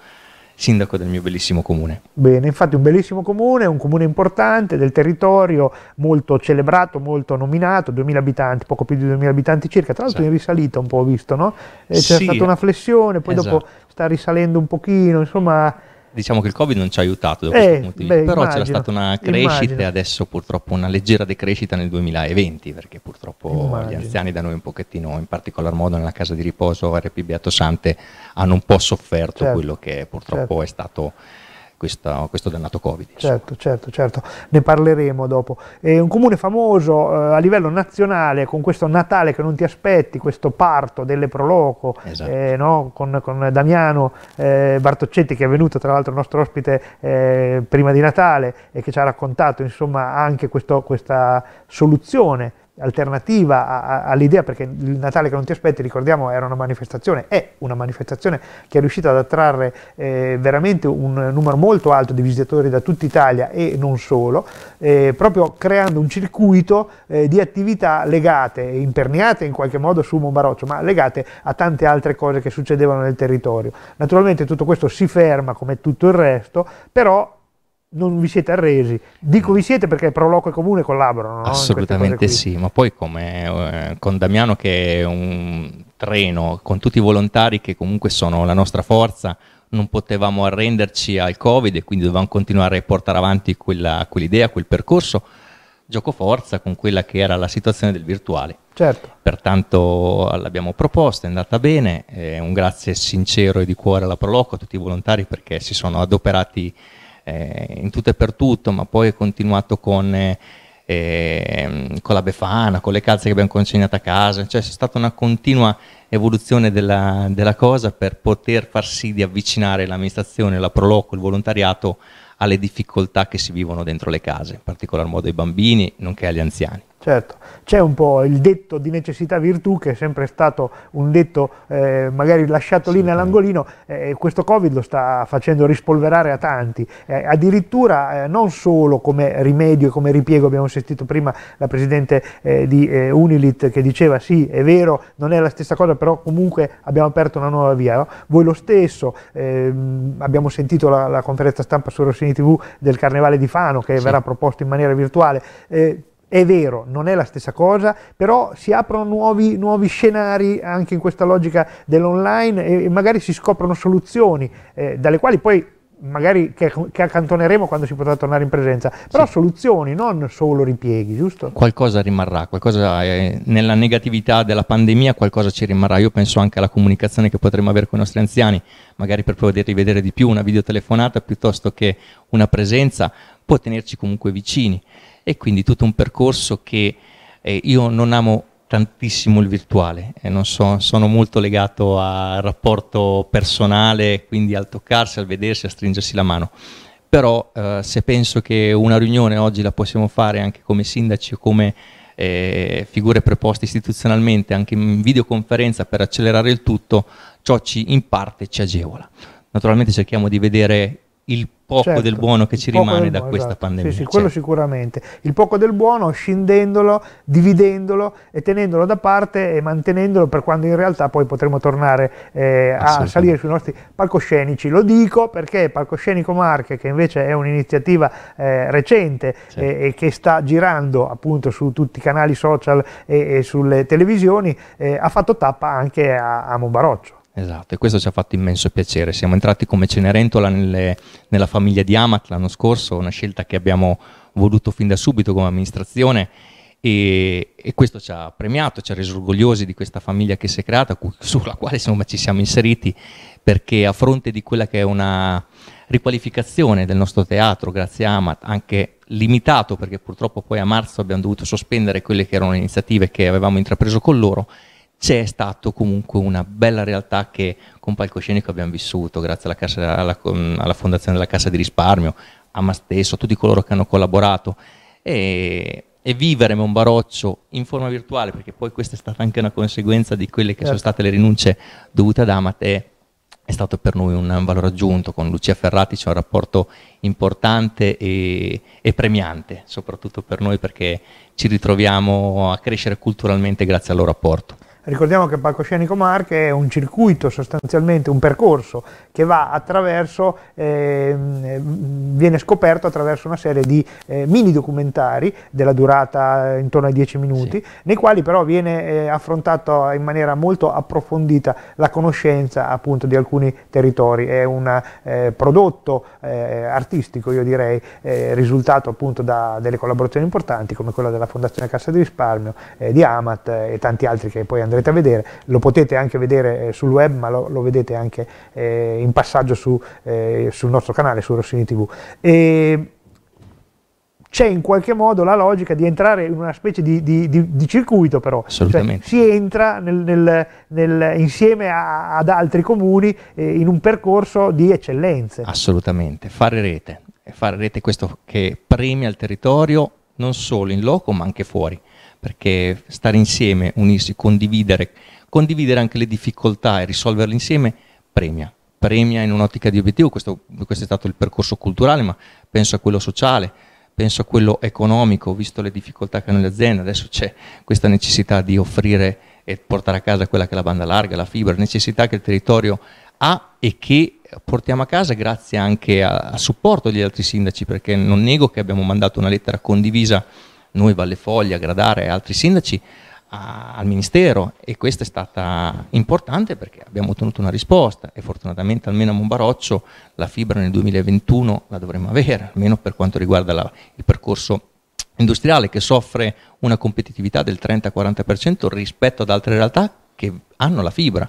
S3: sindaco del mio bellissimo comune.
S1: Bene, infatti un bellissimo comune, un comune importante del territorio, molto celebrato, molto nominato, 2000 abitanti, poco più di 2000 abitanti circa, tra l'altro esatto. in risalita un po' ho visto, no? E eh, c'è sì, stata una flessione, poi esatto. dopo sta risalendo un pochino, insomma
S3: diciamo che il Covid non ci ha aiutato da eh, questo eh, punto di vista, però immagino, c'era stata una crescita immagino. e adesso purtroppo una leggera decrescita nel 2020, perché purtroppo immagino. gli anziani da noi un pochettino, in particolar modo nella casa di riposo RP Beato Sante, hanno un po' sofferto certo, quello che purtroppo certo. è stato questa, questo dannato Covid.
S1: Insomma. Certo, certo, certo, ne parleremo dopo. È un comune famoso eh, a livello nazionale con questo Natale che non ti aspetti, questo parto delle Proloco, esatto. eh, no? con, con, Damiano eh, Bartoccetti che è venuto tra l'altro il nostro ospite eh, prima di Natale e che ci ha raccontato insomma anche questo, questa soluzione alternativa all'idea, perché il Natale che non ti aspetti, ricordiamo, era una manifestazione, è una manifestazione che è riuscita ad attrarre eh, veramente un numero molto alto di visitatori da tutta Italia e non solo, eh, proprio creando un circuito eh, di attività legate, imperniate in qualche modo su Monbaroccio, ma legate a tante altre cose che succedevano nel territorio. Naturalmente tutto questo si ferma come tutto il resto, però non vi siete arresi. Dico vi siete perché Proloco e Comune collaborano. No? Assolutamente
S3: sì, ma poi come eh, con Damiano che è un treno, con tutti i volontari che comunque sono la nostra forza, non potevamo arrenderci al Covid e quindi dovevamo continuare a portare avanti quella, quell'idea, quel percorso. Gioco forza con quella che era la situazione del virtuale. Certo. Pertanto l'abbiamo proposta, è andata bene. Eh, un grazie sincero e di cuore alla Proloco, a tutti i volontari perché si sono adoperati eh, in tutto e per tutto, ma poi è continuato con, eh, ehm, con la Befana, con le calze che abbiamo consegnato a casa, cioè c'è stata una continua evoluzione della, della cosa per poter far sì di avvicinare l'amministrazione, la Proloco, il volontariato alle difficoltà che si vivono dentro le case, in particolar modo ai bambini, nonché agli anziani.
S1: Certo, c'è un po' il detto di necessità virtù che è sempre stato un detto eh, magari lasciato lì nell'angolino eh, e eh, questo Covid lo sta facendo rispolverare a tanti, eh, addirittura eh, non solo come rimedio e come ripiego, abbiamo sentito prima la Presidente eh, di Unilit che diceva sì è vero, non è la stessa cosa però comunque abbiamo aperto una nuova via, no? voi lo stesso, ehm, abbiamo sentito la, la, conferenza stampa su Rossini TV del Carnevale di Fano che sì. verrà proposto in maniera virtuale è vero, non è la stessa cosa, però si aprono nuovi, nuovi scenari anche in questa logica dell'online e magari si scoprono soluzioni eh, dalle quali poi magari che, che, accantoneremo quando si potrà tornare in presenza, però sì. soluzioni, non solo ripieghi, giusto?
S3: Qualcosa rimarrà, qualcosa eh, nella negatività della pandemia qualcosa ci rimarrà, io penso anche alla comunicazione che potremo avere con i nostri anziani, magari per poter rivedere di più, una videotelefonata piuttosto che una presenza, può tenerci comunque vicini e quindi tutto un percorso che eh, io non amo tantissimo il virtuale, eh, so, sono molto legato al rapporto personale, quindi al toccarsi, al vedersi, a stringersi la mano. Però eh, se penso che una riunione oggi la possiamo fare anche come sindaci o come eh, figure preposte istituzionalmente, anche in videoconferenza per accelerare il tutto, ciò ci, in parte ci agevola. Naturalmente cerchiamo di vedere il poco certo, del buono che ci rimane da buono, questa esatto. pandemia. Sì, sì, certo. quello
S1: sicuramente. Il poco del buono scindendolo, dividendolo e tenendolo da parte e mantenendolo per quando in realtà poi potremo tornare eh, a salire sui nostri palcoscenici. Lo dico perché Palcoscenico Marche, che invece è un'iniziativa eh, recente certo. eh, e che sta girando appunto su tutti i canali social e, e sulle televisioni, eh, ha fatto tappa anche a, a Monbaroccio.
S3: Esatto, e questo ci ha fatto immenso piacere. Siamo entrati come Cenerentola nelle, nella famiglia di Amat l'anno scorso, una scelta che abbiamo voluto fin da subito come amministrazione e, e, questo ci ha premiato, ci ha reso orgogliosi di questa famiglia che si è creata, sulla quale insomma, ci siamo inseriti perché a fronte di quella che è una riqualificazione del nostro teatro, grazie a Amat, anche limitato perché purtroppo poi a marzo abbiamo dovuto sospendere quelle che erano le iniziative che avevamo intrapreso con loro, c'è stata comunque una bella realtà che con palcoscenico abbiamo vissuto grazie alla, cassa, alla, mm, alla fondazione della Cassa di Risparmio, a me stesso, a tutti coloro che hanno collaborato e, e vivere Monbaroccio in forma virtuale perché poi questa è stata anche una conseguenza di quelle che certo. sono state le rinunce dovute ad Amat è, stato per noi un, un valore aggiunto, con Lucia Ferrati c'è un rapporto importante e, e premiante soprattutto per noi perché ci ritroviamo a crescere culturalmente grazie al loro rapporto.
S1: Ricordiamo che il palcoscenico Marche è un circuito sostanzialmente, un percorso che va attraverso, ehm, eh, viene scoperto attraverso una serie di eh, mini documentari della durata eh, intorno ai 10 minuti, sì. nei quali però viene eh, affrontata in maniera molto approfondita la conoscenza appunto di alcuni territori. È un eh, prodotto eh, artistico, io direi, risultato appunto da delle collaborazioni importanti come quella della Fondazione Cassa di Risparmio, di Amat e tanti altri che poi andremo andrete a vedere, lo potete anche vedere eh, sul web ma lo, lo vedete anche eh, in passaggio su, eh, sul nostro canale, su Rossini TV. E c'è in qualche modo la logica di entrare in una specie di, di, di, di circuito però, cioè, si entra nel, nel, nel, insieme a, ad altri comuni eh, in un percorso di eccellenze.
S3: Assolutamente, fare rete, fare rete questo che premia il territorio non solo in loco ma anche fuori perché stare insieme, unirsi, condividere, condividere anche le difficoltà e risolverle insieme premia, premia in un'ottica di obiettivo, questo, questo è stato il percorso culturale, ma penso a quello sociale, penso a quello economico, visto le difficoltà che hanno le aziende, adesso c'è questa necessità di offrire e portare a casa quella che è la banda larga, la fibra, necessità che il territorio ha e che portiamo a casa grazie anche al supporto degli altri sindaci, perché non nego che abbiamo mandato una lettera condivisa noi Valle Foglia, Gradare altri sindaci a, al Ministero e questa è stata importante perché abbiamo ottenuto una risposta e fortunatamente almeno a Monbaroccio la fibra nel 2021 la dovremmo avere, almeno per quanto riguarda la, il percorso industriale che soffre una competitività del 30-40% rispetto ad altre realtà che hanno la fibra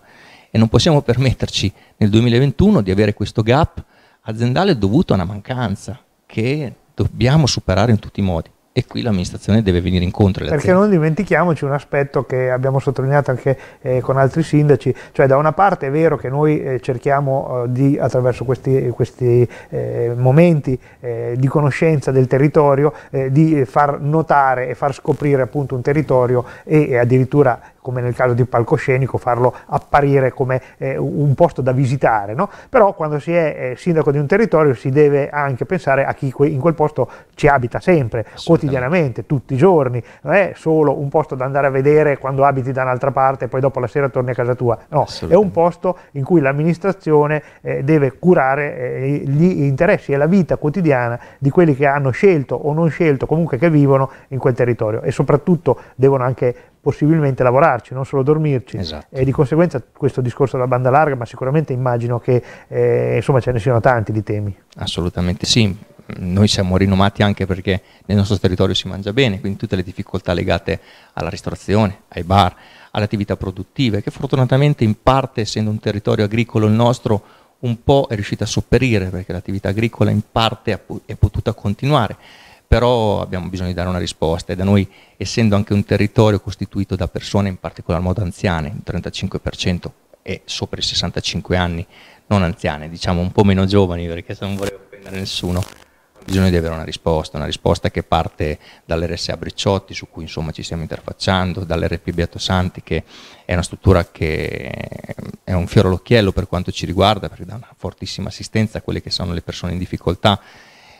S3: e non possiamo permetterci nel 2021 di avere questo gap aziendale dovuto a una mancanza che dobbiamo superare in tutti i modi e qui l'amministrazione deve venire incontro. Perché aziende.
S1: non dimentichiamoci un aspetto che abbiamo sottolineato anche eh, con altri sindaci, cioè da una parte è vero che noi eh, cerchiamo eh, di, attraverso questi, questi eh, momenti eh, di conoscenza del territorio eh, di far notare e far scoprire appunto un territorio e, e addirittura come nel caso di palcoscenico, farlo apparire come eh, un posto da visitare, no? però quando si è eh, sindaco di un territorio si deve anche pensare a chi que in quel posto ci abita sempre, quotidianamente, tutti i giorni, non è solo un posto da andare a vedere quando abiti da un'altra parte e poi dopo la sera torni a casa tua, no, è un posto in cui l'amministrazione eh, deve curare eh, gli interessi e la vita quotidiana di quelli che hanno scelto o non scelto, comunque che vivono in quel territorio e soprattutto devono anche possibilmente lavorarci, non solo dormirci. Esatto. E di conseguenza questo discorso della banda larga, ma sicuramente immagino che eh, insomma ce ne siano tanti di temi.
S3: Assolutamente sì, noi siamo rinomati anche perché nel nostro territorio si mangia bene, quindi tutte le difficoltà legate alla ristorazione, ai bar, alle attività produttive, che fortunatamente in parte, essendo un territorio agricolo il nostro, un po' è riuscita a sopperire perché l'attività agricola in parte è potuta continuare però abbiamo bisogno di dare una risposta e da noi, essendo anche un territorio costituito da persone in particolar modo anziane, il 35% è sopra i 65 anni, non anziane, diciamo un po' meno giovani perché se non vorrei offendere nessuno, ha bisogno di avere una risposta, una risposta che parte dall'RSA Bricciotti su cui insomma ci stiamo interfacciando, dall'RP Beato Santi che è una struttura che è un fiore all'occhiello per quanto ci riguarda perché dà una fortissima assistenza a quelle che sono le persone in difficoltà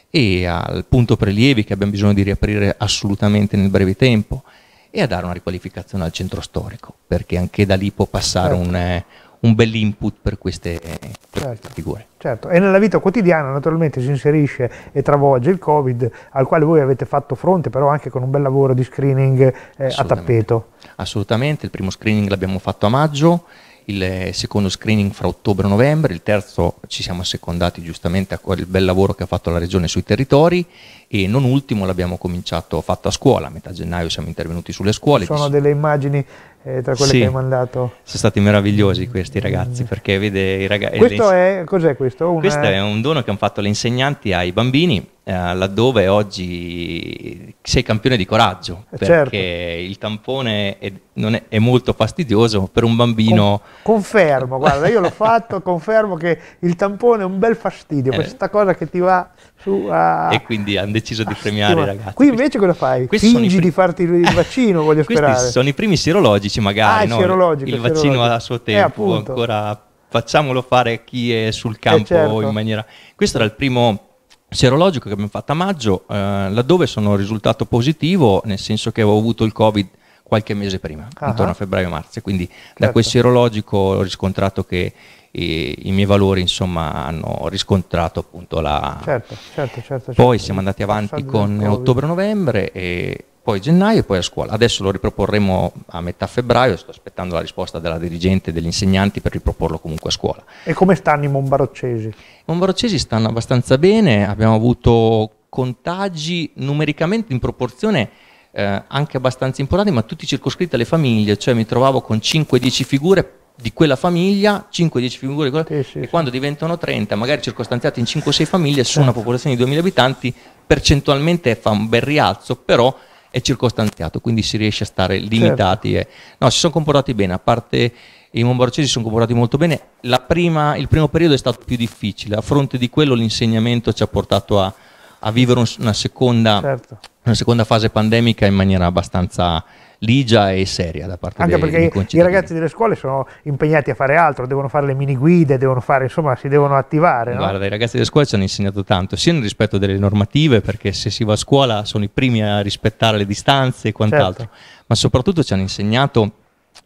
S3: e al punto prelievi che abbiamo bisogno di riaprire assolutamente nel breve tempo e a dare una riqualificazione al centro storico, perché anche da lì può passare certo. un, eh, un bel input per queste, certo. figure.
S1: Certo, e nella vita quotidiana naturalmente si inserisce e travolge il Covid, al quale voi avete fatto fronte però anche con un bel lavoro di screening eh, a tappeto.
S3: Assolutamente, il primo screening l'abbiamo fatto a maggio il secondo screening fra ottobre e novembre, il terzo ci siamo assecondati giustamente a quel bel lavoro che ha fatto la Regione sui territori e non ultimo l'abbiamo cominciato fatto a scuola, a metà gennaio siamo intervenuti sulle scuole. Ci Sono ci...
S1: delle immagini eh, tra quelle sì, che hai mandato.
S3: Sono stati meravigliosi questi ragazzi perché vede i ragazzi... Questo
S1: le... è, cos'è questo? Una... Questo è
S3: un dono che hanno fatto le insegnanti ai bambini eh, laddove oggi sei campione di coraggio, eh, perché certo. il tampone è, è, è, molto fastidioso per un bambino.
S1: Con, confermo, guarda, io l'ho fatto, confermo che il tampone è un bel fastidio, eh. questa cosa che ti va su a... E
S3: quindi hanno deciso di ah, premiare stima. i ragazzi. Qui
S1: invece cosa fai? Questi Fingi primi... di farti il vaccino, voglio Questi sperare. sono
S3: i primi sierologici magari, ah, no? sierologico, il vaccino sierologico. a suo eh, tempo, ancora facciamolo fare a chi è sul campo certo. in maniera... Questo era il primo serologica che abbiamo fatto a maggio, eh, laddove sono risultato positivo, nel senso che avevo avuto il Covid qualche mese prima, ah intorno a ah. febbraio-marzo, quindi certo. da quel serologico ho riscontrato che e i miei valori insomma hanno riscontrato appunto la... Certo,
S1: certo, certo, poi certo. siamo andati avanti con
S3: ottobre-novembre e poi gennaio e poi a scuola. Adesso lo riproporremo a metà febbraio, sto aspettando la risposta della dirigente e degli insegnanti per riproporlo comunque a scuola. E come stanno i Monbaroccesi? I Monbaroccesi stanno abbastanza bene, abbiamo avuto contagi numericamente in proporzione eh, anche abbastanza importanti, ma tutti circoscritti alle famiglie, cioè mi trovavo con 5-10 figure di quella famiglia, 5-10 figure, sì, sì, e quando diventano 30, magari circostanziati in 5-6 famiglie, su una certo. popolazione di 2.000 abitanti, percentualmente fa un bel rialzo, però è circostanziato, quindi si riesce a stare certo. limitati. Certo. E... No, si sono comportati bene, a parte i Monborcesi si sono comportati molto bene. Prima, il primo periodo è stato più difficile, a fronte di quello l'insegnamento ci ha portato a, a vivere un, una, seconda, certo. una seconda fase pandemica in maniera abbastanza ligia e seria da parte Anche dei, perché dei i
S1: ragazzi delle scuole sono impegnati a fare altro, devono fare le mini guide, devono fare, insomma, si devono attivare. Guarda,
S3: i ragazzi delle scuole ci hanno insegnato tanto, sia nel rispetto delle normative, perché se si va a scuola sono i primi a rispettare le distanze e quant'altro, certo. ma soprattutto ci hanno insegnato,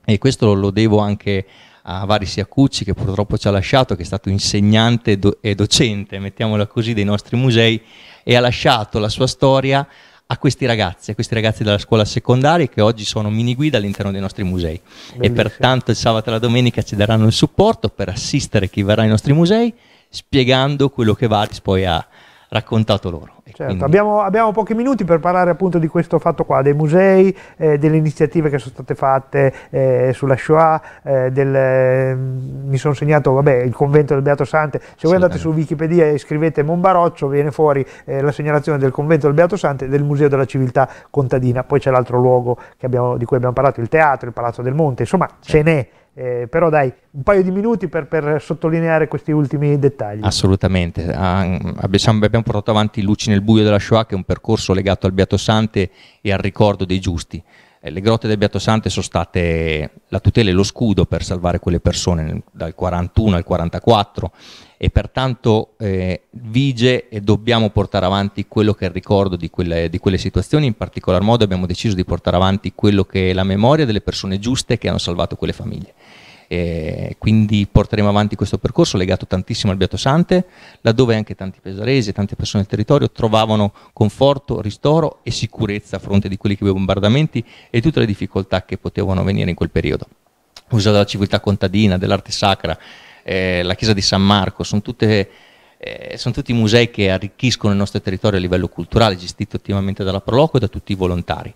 S3: e questo lo devo anche a Vari Siacucci che purtroppo ci ha lasciato, che è stato insegnante do- e docente, mettiamola così, dei nostri musei e ha lasciato la sua storia a questi ragazzi, a questi ragazzi della scuola secondaria che oggi sono mini guida all'interno dei nostri musei Bellissimo. e pertanto il sabato e la domenica ci daranno il supporto per assistere chi verrà ai nostri musei spiegando quello che Varis poi ha raccontato loro. Certo, quindi...
S1: abbiamo, abbiamo, pochi minuti per parlare appunto di questo fatto qua, dei musei, eh, delle iniziative che sono state fatte eh, sulla Shoah, eh, del, mm, mi sono segnato vabbè, il convento del Beato Sante, se sì, voi andate eh. su Wikipedia e scrivete Monbaroccio viene fuori eh, la segnalazione del convento del Beato Sante e del Museo della Civiltà Contadina, poi c'è l'altro luogo abbiamo, di cui abbiamo parlato, il teatro, il Palazzo del Monte, insomma sì. ce n'è. Eh, però dai, un paio di minuti per, per sottolineare questi ultimi dettagli.
S3: Assolutamente, ah, mm, abbiamo portato avanti Luci nel buio della Shoah che è un percorso legato al Beato Sante e al ricordo dei giusti. Eh, le grotte del Beato Sante sono state la tutela e lo scudo per salvare quelle persone dal 41 al 44 e pertanto eh, vige e dobbiamo portare avanti quello che è il ricordo di quelle, di quelle, situazioni, in particolar modo abbiamo deciso di portare avanti quello che è la memoria delle persone giuste che hanno salvato quelle famiglie. E quindi porteremo avanti questo percorso legato tantissimo al Beato Sante, laddove anche tanti pesaresi e tante persone del territorio trovavano conforto, ristoro e sicurezza a fronte di quelli che avevano bombardamenti e tutte le difficoltà che potevano venire in quel periodo. Uso la civiltà contadina, dell'arte sacra, eh, la chiesa di San Marco, sono, tutte, eh, sono, tutti musei che arricchiscono il nostro territorio a livello culturale, gestito ottimamente dalla Proloco e da tutti i volontari.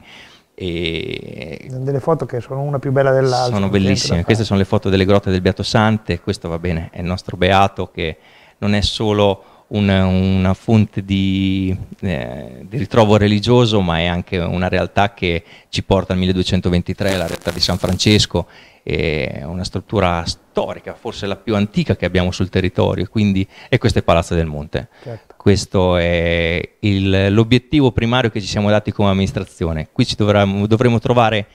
S3: E
S1: sono delle foto che sono una
S3: più bella dell'altra. Sono bellissime, queste sono le foto delle grotte del Beato Sante, questo va bene, è il nostro Beato che non è solo una, una fonte di, eh, di, ritrovo religioso, ma è anche una realtà che ci porta al 1223, la realtà di San Francesco, è una struttura storica, forse la più antica che abbiamo sul territorio, quindi, e questo è Palazzo del Monte. Certo. Questo è l'obiettivo primario che ci siamo dati come amministrazione. Qui ci dovremmo, dovremmo trovare,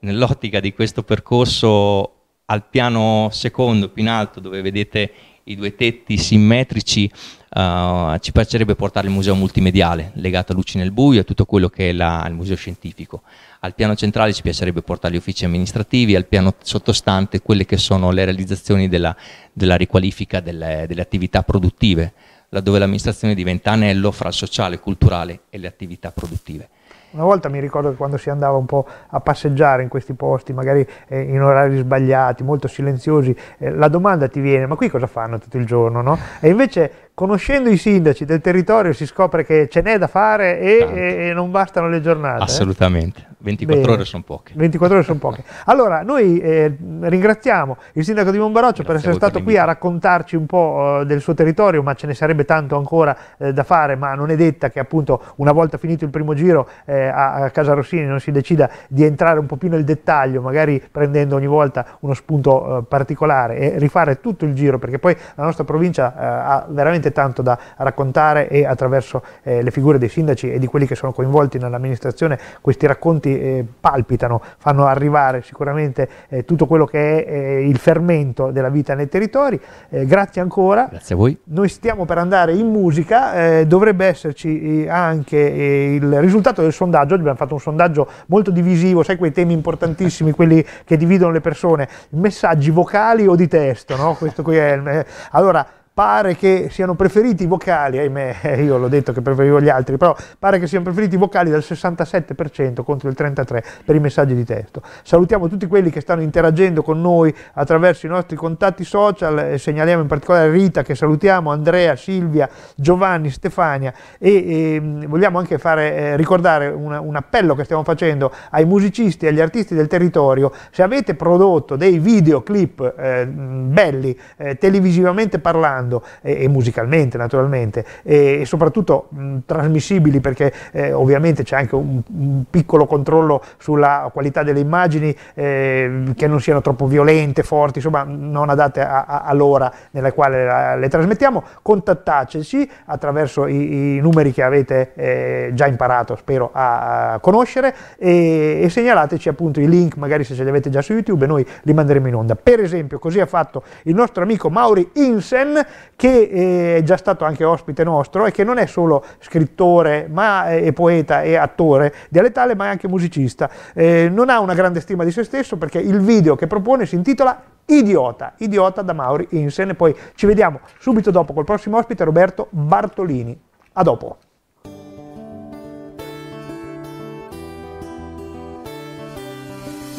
S3: nell'ottica di questo percorso, al piano secondo, più in alto, dove vedete i due tetti simmetrici, eh, ci piacerebbe portare il museo multimediale legato a Luci nel Buio e tutto quello che è la, il museo scientifico. Al piano centrale ci piacerebbe portare gli uffici amministrativi, al piano sottostante quelle che sono le realizzazioni della, della riqualifica delle, delle attività produttive, laddove l'amministrazione diventa anello fra il sociale, culturale e le attività produttive.
S1: Una volta mi ricordo che quando si andava un po' a passeggiare in questi posti, magari eh, in orari sbagliati, molto silenziosi, eh, la domanda ti viene, ma qui cosa fanno tutto il giorno? No? E invece conoscendo i sindaci del territorio si scopre che ce n'è da fare e, e non bastano le giornate. Eh?
S3: Assolutamente. 24 Bene. ore sono poche.
S1: 24 ore sono poche. Allora, noi eh, ringraziamo il sindaco di Monbaroccio Grazie per essere stato qui a raccontarci un po' eh, del suo territorio, ma ce ne sarebbe tanto ancora eh, da fare, ma non è detta che appunto una volta finito il primo giro eh, a, a Casa Rossini non si decida di entrare un po' più nel dettaglio, magari prendendo ogni volta uno spunto eh, particolare e rifare tutto il giro, perché poi la nostra provincia eh, ha veramente tanto da raccontare e attraverso le figure dei sindaci e di quelli che sono coinvolti nell'amministrazione questi racconti infatti eh, palpitano, fanno arrivare sicuramente eh, tutto quello che è eh, il fermento della vita nei territori. Eh, grazie ancora. Grazie a voi. Noi stiamo per andare in musica, eh, dovrebbe esserci eh, anche il risultato del sondaggio, abbiamo fatto un sondaggio molto divisivo, sai quei temi importantissimi, quelli che dividono le persone, messaggi vocali o di testo, no? questo qui è... Allora, pare che siano preferiti i vocali, ahimè io l'ho detto che preferivo gli altri, però pare che siano preferiti i vocali dal 67% contro il 33% per i messaggi di testo. Salutiamo tutti quelli che stanno interagendo con noi attraverso i nostri contatti social, segnaliamo in particolare Rita che salutiamo, Andrea, Silvia, Giovanni, Stefania e, e ehm, vogliamo anche fare, eh, ricordare una, un appello che stiamo facendo ai musicisti e agli artisti del territorio, se avete prodotto dei videoclip eh, belli eh, televisivamente parlando, parlando e, e musicalmente naturalmente e, e soprattutto mh, trasmissibili perché eh, ovviamente c'è anche un, un, piccolo controllo sulla qualità delle immagini eh, che non siano troppo violente, forti, insomma non adatte all'ora nella quale la, le trasmettiamo, contattateci attraverso i, i numeri che avete eh, già imparato, spero, a, a conoscere e, e, segnalateci appunto i link, magari se ce li avete già su YouTube, e noi li manderemo in onda. Per esempio, così ha fatto il nostro amico Mauri Insen, che eh, è già stato anche ospite nostro e che non è solo scrittore ma è eh, poeta e attore dialettale ma è anche musicista. Eh, non ha una grande stima di se stesso perché il video che propone si intitola Idiota, Idiota da Mauri Insen e poi ci vediamo subito dopo col prossimo ospite Roberto Bartolini. A dopo.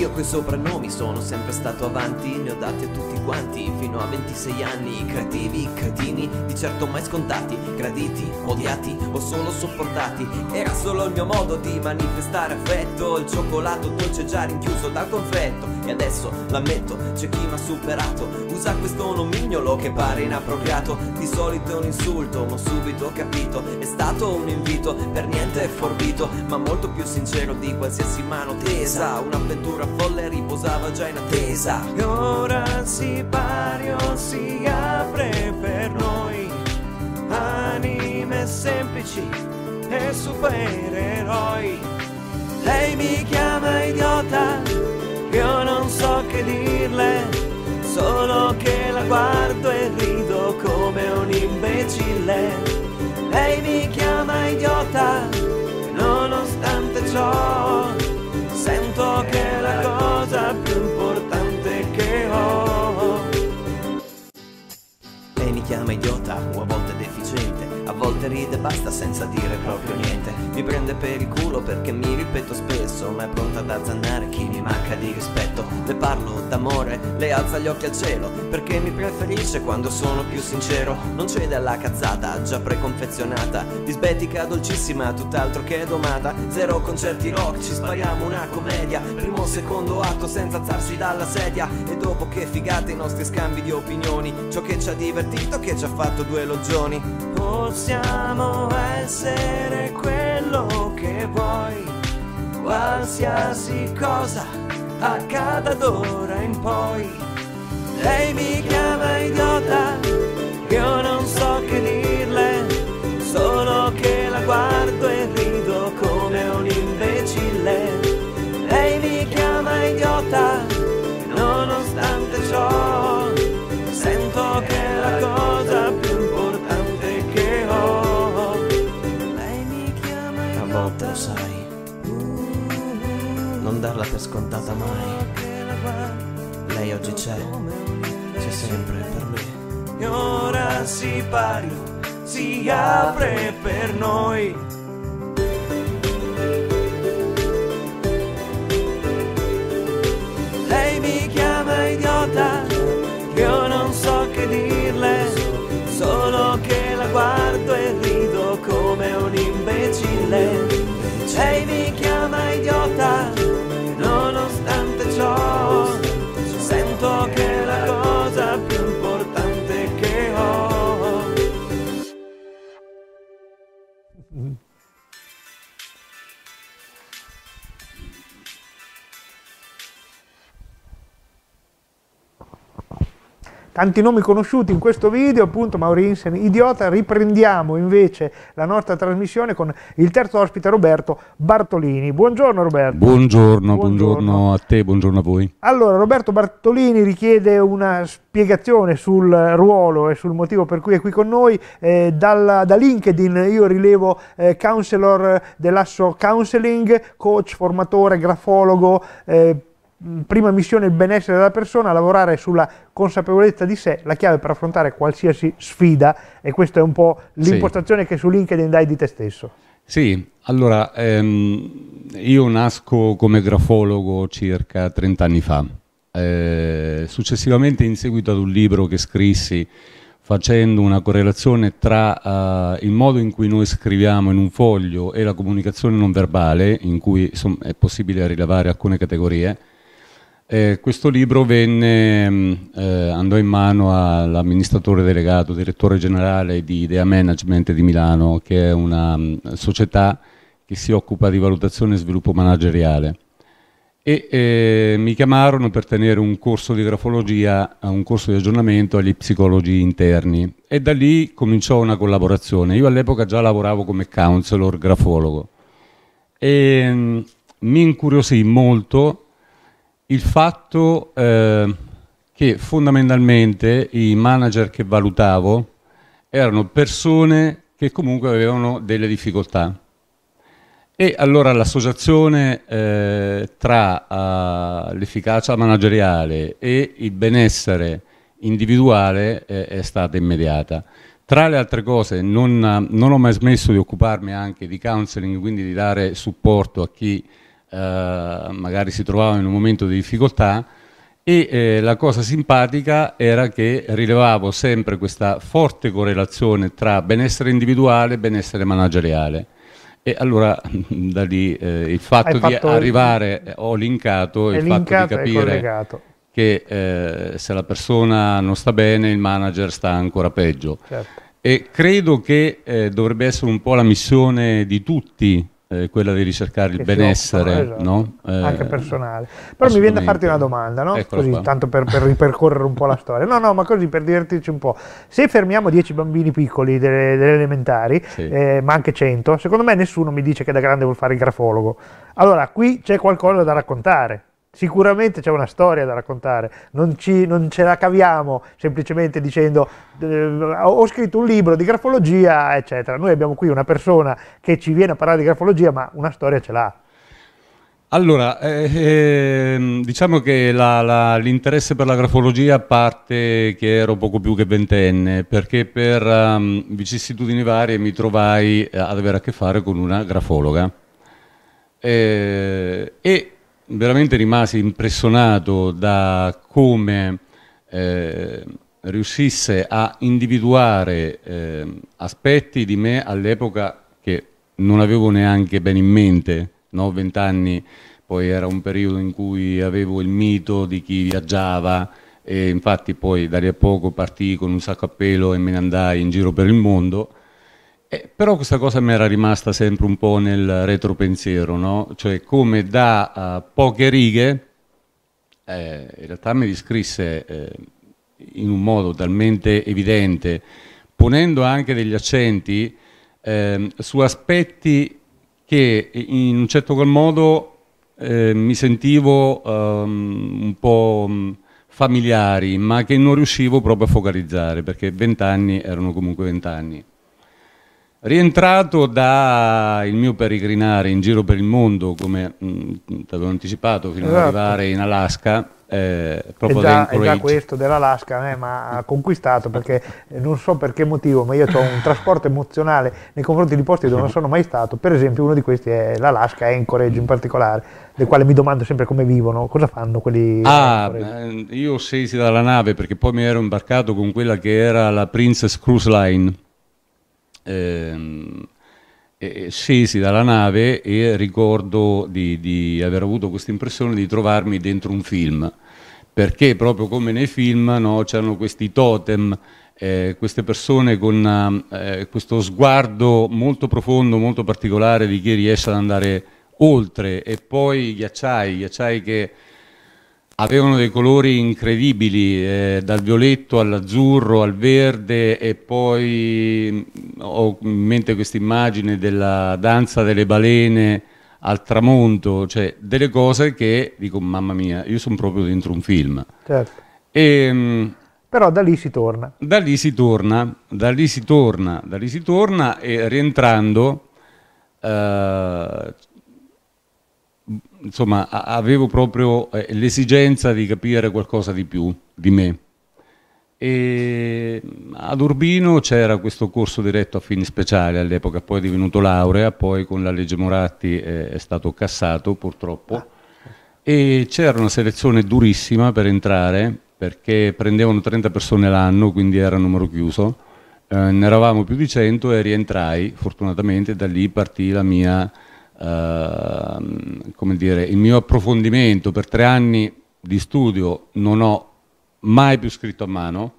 S4: Io coi soprannomi sono sempre stato avanti, ne ho dati a tutti quanti, fino a 26 anni, creativi, cretini, di certo mai scontati, graditi, odiati o solo sopportati. Era solo il mio modo di manifestare affetto, il cioccolato dolce già rinchiuso dal confetto. E adesso l'ammetto, c'è chi mi ha superato, usa questo nomignolo che pare inappropriato. Di solito è un insulto, ma subito ho capito, è stato un invito, per niente forbito, ma molto più sincero di qualsiasi mano tesa, un'avventura folle riposava già in attesa. E ora il
S5: sipario si apre per noi, anime semplici e supereroi. Lei mi chiama idiota, io non so che dirle, solo che la guardo e rido come un imbecille. Lei mi chiama idiota, nonostante ciò sento che è la cosa più importante che ho.
S4: Lei mi chiama idiota o a volte deficiente a volte ride e basta senza dire proprio niente Mi prende per il culo perché mi ripeto spesso Ma è pronta ad azzannare chi mi manca di rispetto Le parlo d'amore, le alza gli occhi al cielo Perché mi preferisce quando sono più sincero Non cede alla cazzata già preconfezionata Disbetica dolcissima, tutt'altro che domata Zero concerti rock, ci spariamo una commedia Primo secondo atto senza alzarsi dalla sedia E dopo che figate i nostri scambi di opinioni Ciò che ci ha divertito, che ci ha fatto due logioni
S5: oh, possiamo essere
S4: quello
S5: che vuoi, qualsiasi cosa accada d'ora in poi. Lei mi chiama idiota, io non so che dirle, solo che la guardo
S4: lo sai. Non darla per scontata mai. Lei oggi c'è, c'è sempre per me.
S5: E ora si pari, si apre per noi. Lei mi chiama idiota, io non so che dirle, solo che la guardo e rido.
S1: tanti nomi conosciuti in questo video, appunto Maurinsen, idiota, riprendiamo invece la nostra trasmissione con il terzo ospite Roberto Bartolini. Buongiorno Roberto.
S6: Buongiorno, buongiorno, buongiorno a te, buongiorno a voi.
S1: Allora, Roberto Bartolini richiede una spiegazione sul ruolo e sul motivo per cui è qui con noi. Eh, dalla, da LinkedIn io rilevo eh, counselor dell'asso counseling, coach, formatore, grafologo, eh, Mm, prima missione il benessere della persona, lavorare sulla consapevolezza di sé, la chiave per affrontare qualsiasi sfida e questa è un po' l'impostazione sì. che su LinkedIn dai di te stesso.
S6: Sì, allora ehm, io nasco come grafologo circa 30 anni fa, eh, successivamente in seguito ad un libro che scrissi facendo una correlazione tra eh, il modo in cui noi scriviamo in un foglio e la comunicazione non verbale, in cui insomma, è possibile rilevare alcune categorie, eh, questo libro venne, mm, eh, andò in mano all'amministratore delegato, direttore generale di Idea Management di Milano, che è una mh, mm, società che si occupa di valutazione e sviluppo manageriale. E eh, mi chiamarono per tenere un corso di grafologia, eh, un corso di aggiornamento agli psicologi interni e da lì cominciò una collaborazione. Io all'epoca già lavoravo come counselor grafologo e mh, mm, mi incuriosì molto il fatto eh, che fondamentalmente i manager che valutavo erano persone che comunque avevano delle difficoltà. E allora l'associazione eh, tra eh, l'efficacia manageriale e il benessere individuale eh, è stata immediata. Tra le altre cose non, non, ho mai smesso di occuparmi anche di counseling, quindi di dare supporto a chi eh, magari si trovavano in un momento di difficoltà e eh, la cosa simpatica era che rilevavo sempre questa forte correlazione tra benessere individuale e benessere manageriale. E allora da lì eh, il fatto Hai di fatto arrivare, eh, ho linkato il fatto di capire che eh, se la persona non sta bene il manager sta ancora peggio. Certo. E credo che eh, dovrebbe essere un po' la missione di tutti eh, quella di ricercare il benessere, occupano, esatto. no? eh, anche
S1: personale. Però mi viene da farti una domanda, no? così, tanto per, per, ripercorrere un po' la storia. No, no, ma così per divertirci un po'. Se fermiamo 10 bambini piccoli delle, delle elementari, sì. eh, ma anche 100, secondo me nessuno mi dice che da grande vuol fare il grafologo. Allora, qui c'è qualcosa da raccontare. Sicuramente c'è una storia da raccontare, non, ci, non ce la caviamo semplicemente dicendo eh, ho scritto un libro di grafologia, eccetera. Noi abbiamo qui una persona che ci viene a parlare di grafologia, ma una storia ce l'ha.
S6: Allora, eh, ehm, diciamo che l'interesse per la grafologia parte che ero poco più che ventenne, perché per um, vicissitudini varie mi trovai eh, ad avere a che fare con una grafologa. Eh, e veramente rimasi impressionato da come eh, riuscisse a individuare eh, aspetti di me all'epoca che non avevo neanche ben in mente, no? vent'anni, poi era un periodo in cui avevo il mito di chi viaggiava e infatti poi da lì a poco partì con un sacco a pelo e me ne andai in giro per il mondo eh, però questa cosa mi era rimasta sempre un po' nel retropensiero, no? Cioè come da uh, poche righe, eh, in realtà mi descrisse eh, in un modo talmente evidente, ponendo anche degli accenti ehm, su aspetti che in un certo qual modo eh, mi sentivo um, un po' mm, familiari, ma che non riuscivo proprio a focalizzare, perché vent'anni erano comunque vent'anni. Rientrato dal mio peregrinare in giro per il mondo, come mm, ti avevo anticipato, fino esatto. ad arrivare in Alaska, eh, proprio è già, è già
S1: questo dell'Alaska eh, ma ha conquistato perché eh, non so per che motivo, ma io ho un trasporto emozionale nei confronti di posti dove non sono mai stato. Per esempio, uno di questi è l'Alaska, Anchorage in particolare, del quale mi domando sempre come vivono, cosa fanno quelli. Ah,
S6: io scesi dalla nave perché poi mi ero imbarcato con quella che era la Princess Cruise Line ehm, scesi dalla nave e ricordo di, di aver avuto questa impressione di trovarmi dentro un film, perché proprio come nei film no, c'erano questi totem, eh, queste persone con eh, questo sguardo molto profondo, molto particolare di chi riesce ad andare oltre e poi i ghiacciai, i ghiacciai che avevano dei colori incredibili, eh, dal violetto all'azzurro, al verde e poi mm, ho in mente questa immagine della danza delle balene al tramonto, cioè delle cose che dico mamma mia, io sono proprio dentro un film. Certo. E, ehm, però da lì si torna. Da lì si torna, da lì si torna, da lì si torna e rientrando eh, insomma, avevo proprio eh, l'esigenza di capire qualcosa di più di me. E mm, ad Urbino c'era questo corso diretto a fini speciali all'epoca, poi è divenuto laurea, poi con la legge Moratti è stato cassato purtroppo. E c'era una selezione durissima per entrare perché prendevano 30 persone l'anno, quindi era numero chiuso. Eh, ne eravamo più di 100 e rientrai, fortunatamente da lì partì la mia Ehm, come dire, il mio approfondimento per tre anni di studio non ho mai più scritto a mano.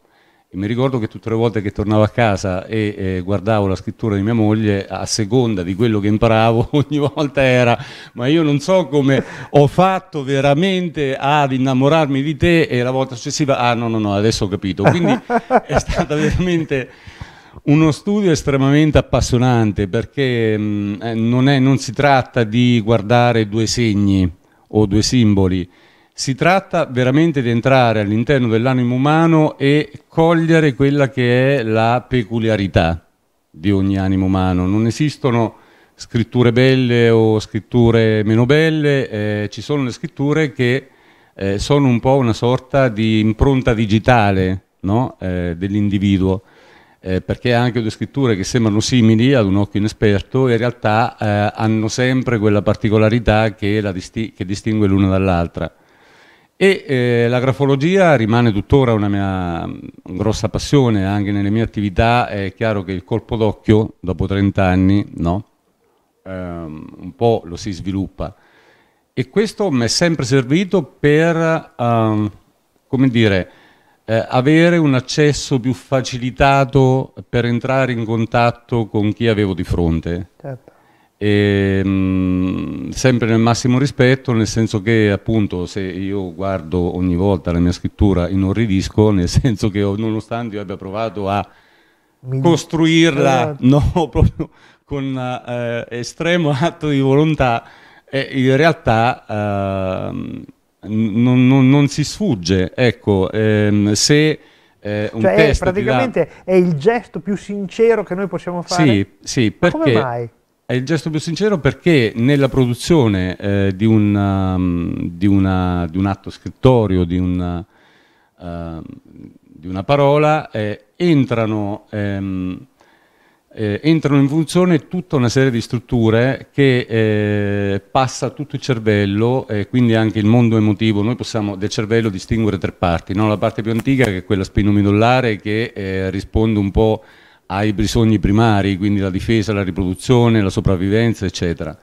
S6: E mi ricordo che tutte le volte che tornavo a casa e eh, guardavo la scrittura di mia moglie, a seconda di quello che imparavo, ogni volta era, ma io non so come ho fatto veramente ad innamorarmi di te e la volta successiva, ah no, no, no, adesso ho capito. Quindi è stata veramente uno studio estremamente appassionante perché mh, mm, eh, non, è, non, si tratta di guardare due segni o due simboli, si tratta veramente di entrare all'interno dell'animo umano e cogliere quella che è la peculiarità di ogni animo umano. Non esistono scritture belle o scritture meno belle, eh, ci sono le scritture che eh, sono un po' una sorta di impronta digitale no? eh, dell'individuo eh, perché ha anche due scritture che sembrano simili ad un occhio inesperto e in realtà eh, hanno sempre quella particolarità che, disti che distingue l'una dall'altra. E eh, la grafologia rimane tuttora una mia mm, grossa passione, anche nelle mie attività è chiaro che il colpo d'occhio, dopo 30 anni, no? um, un po' lo si sviluppa. E questo mi è sempre servito per, um, come dire, eh, avere un accesso più facilitato per entrare in contatto con chi avevo di fronte. Certo. E, ehm, mh, sempre nel massimo rispetto, nel senso che appunto se io guardo ogni volta la mia scrittura inorridisco, nel senso che nonostante io abbia provato a Mi... costruirla eh. no, proprio con eh, estremo atto di volontà, eh, in realtà ehm, non, non, non, si sfugge, ecco, ehm, se... Eh, un cioè è praticamente
S1: dà... è il gesto più sincero che noi possiamo fare. Sì,
S6: sì, perché Ma come mai? È il gesto più sincero perché nella produzione eh, di, una, um, di, una, di, un atto scrittorio, di una, uh, ehm, di una parola, eh, entrano ehm, eh, entrano in funzione tutta una serie di strutture che eh, passa tutto il cervello e eh, quindi anche il mondo emotivo. Noi possiamo del cervello distinguere tre parti, no? la parte più antica che è quella spinomidollare che eh, risponde un po' ai bisogni primari, quindi la difesa, la riproduzione, la sopravvivenza, eccetera. Il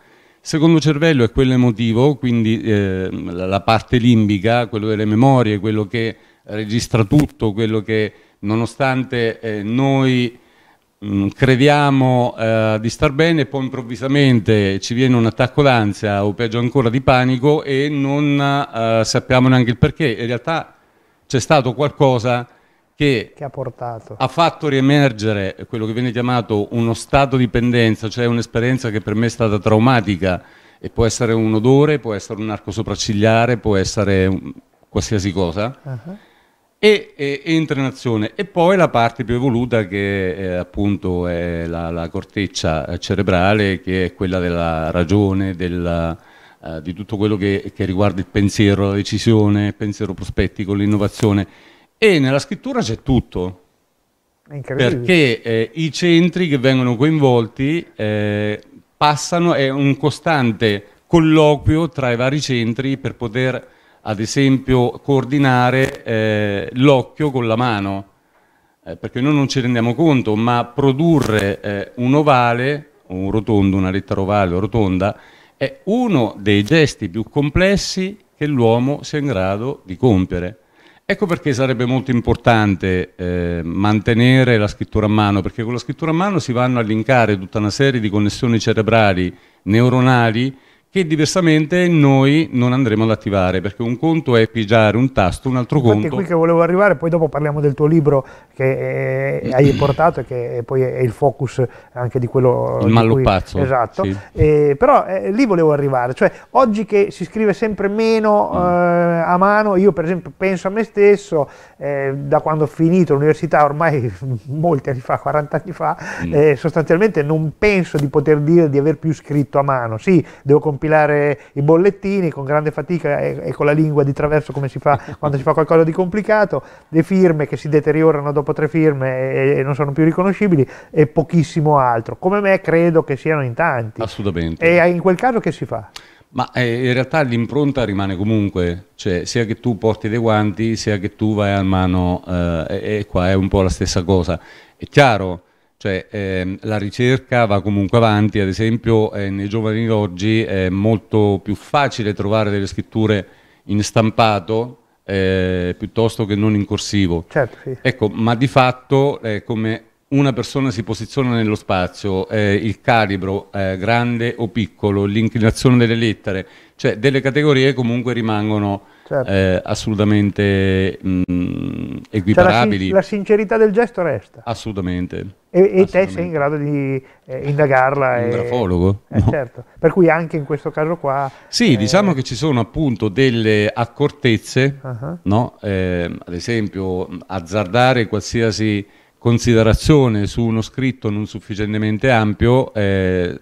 S6: secondo cervello è quello emotivo, quindi eh, la parte limbica, quello delle memorie, quello che registra tutto, quello che nonostante eh, noi Mm, crediamo eh, di star bene, poi improvvisamente ci viene un attacco d'ansia o peggio ancora di panico e non eh, sappiamo neanche il perché. In realtà c'è stato qualcosa che, che ha, ha, fatto riemergere quello che viene chiamato uno stato di pendenza, cioè un'esperienza che per me è stata traumatica e può essere un odore, può essere un arco sopraccigliare, può essere un, qualsiasi cosa. Uh -huh e, e, in azione e poi la parte più evoluta che è, eh, appunto è la, la, corteccia cerebrale che è quella della ragione, della, eh, di tutto quello che, che, riguarda il pensiero, la decisione, il pensiero prospettico, l'innovazione e nella scrittura c'è tutto perché eh, i centri che vengono coinvolti eh, passano, è un costante colloquio tra i vari centri per poter ad esempio coordinare eh, l'occhio con la mano, eh, perché noi non ci rendiamo conto, ma produrre eh, un ovale, un rotondo, una lettera ovale o rotonda, è uno dei gesti più complessi che l'uomo sia in grado di compiere. Ecco perché sarebbe molto importante eh, mantenere la scrittura a mano, perché con la scrittura a mano si vanno a linkare tutta una serie di connessioni cerebrali, neuronali, che diversamente noi non andremo ad attivare, perché un conto è pigiare un tasto, un altro Infatti conto... è qui che
S1: volevo arrivare, poi dopo parliamo del tuo libro che eh, hai portato e che eh, poi è il focus anche di quello... Il malloppazzo. Cui, esatto, sì. eh, però eh, lì volevo arrivare, cioè oggi che si scrive sempre meno mm. Eh, a mano, io per esempio penso a me stesso, eh, da quando ho finito l'università ormai molti anni fa, 40 anni fa, mm. sostanzialmente non penso di poter dire di aver più scritto a mano, sì, devo comprare compilare i bollettini con grande fatica e, e, con la lingua di traverso come si fa quando si fa qualcosa di complicato, le firme che si deteriorano dopo tre firme e, e non sono più riconoscibili e pochissimo altro. Come me credo che siano in tanti.
S6: Assolutamente.
S1: E in quel caso che si fa?
S6: Ma eh, in realtà l'impronta rimane comunque, cioè sia che tu porti dei guanti, sia che tu vai a mano, eh, e qua è un po' la stessa cosa. È chiaro cioè, ehm, la ricerca va comunque avanti, ad esempio eh, nei giovani oggi è molto più facile trovare delle scritture in stampato eh, piuttosto che non in corsivo. Certo, sì. Ecco, ma di fatto eh, come una persona si posiziona nello spazio, eh, il calibro eh, grande o piccolo, l'inclinazione delle lettere, cioè delle categorie comunque rimangono certo. eh, assolutamente mh, mm, equiparabili. Cioè la, la, sincerità del gesto resta. Assolutamente.
S1: E, e te sei in grado di eh, indagarla. Un
S6: grafologo.
S1: eh, no. certo. Per cui anche in questo caso qua...
S6: Sì, eh, diciamo che ci sono appunto delle accortezze, uh-huh. no? Ehm, ad esempio mm, azzardare qualsiasi considerazione su uno scritto non sufficientemente ampio eh,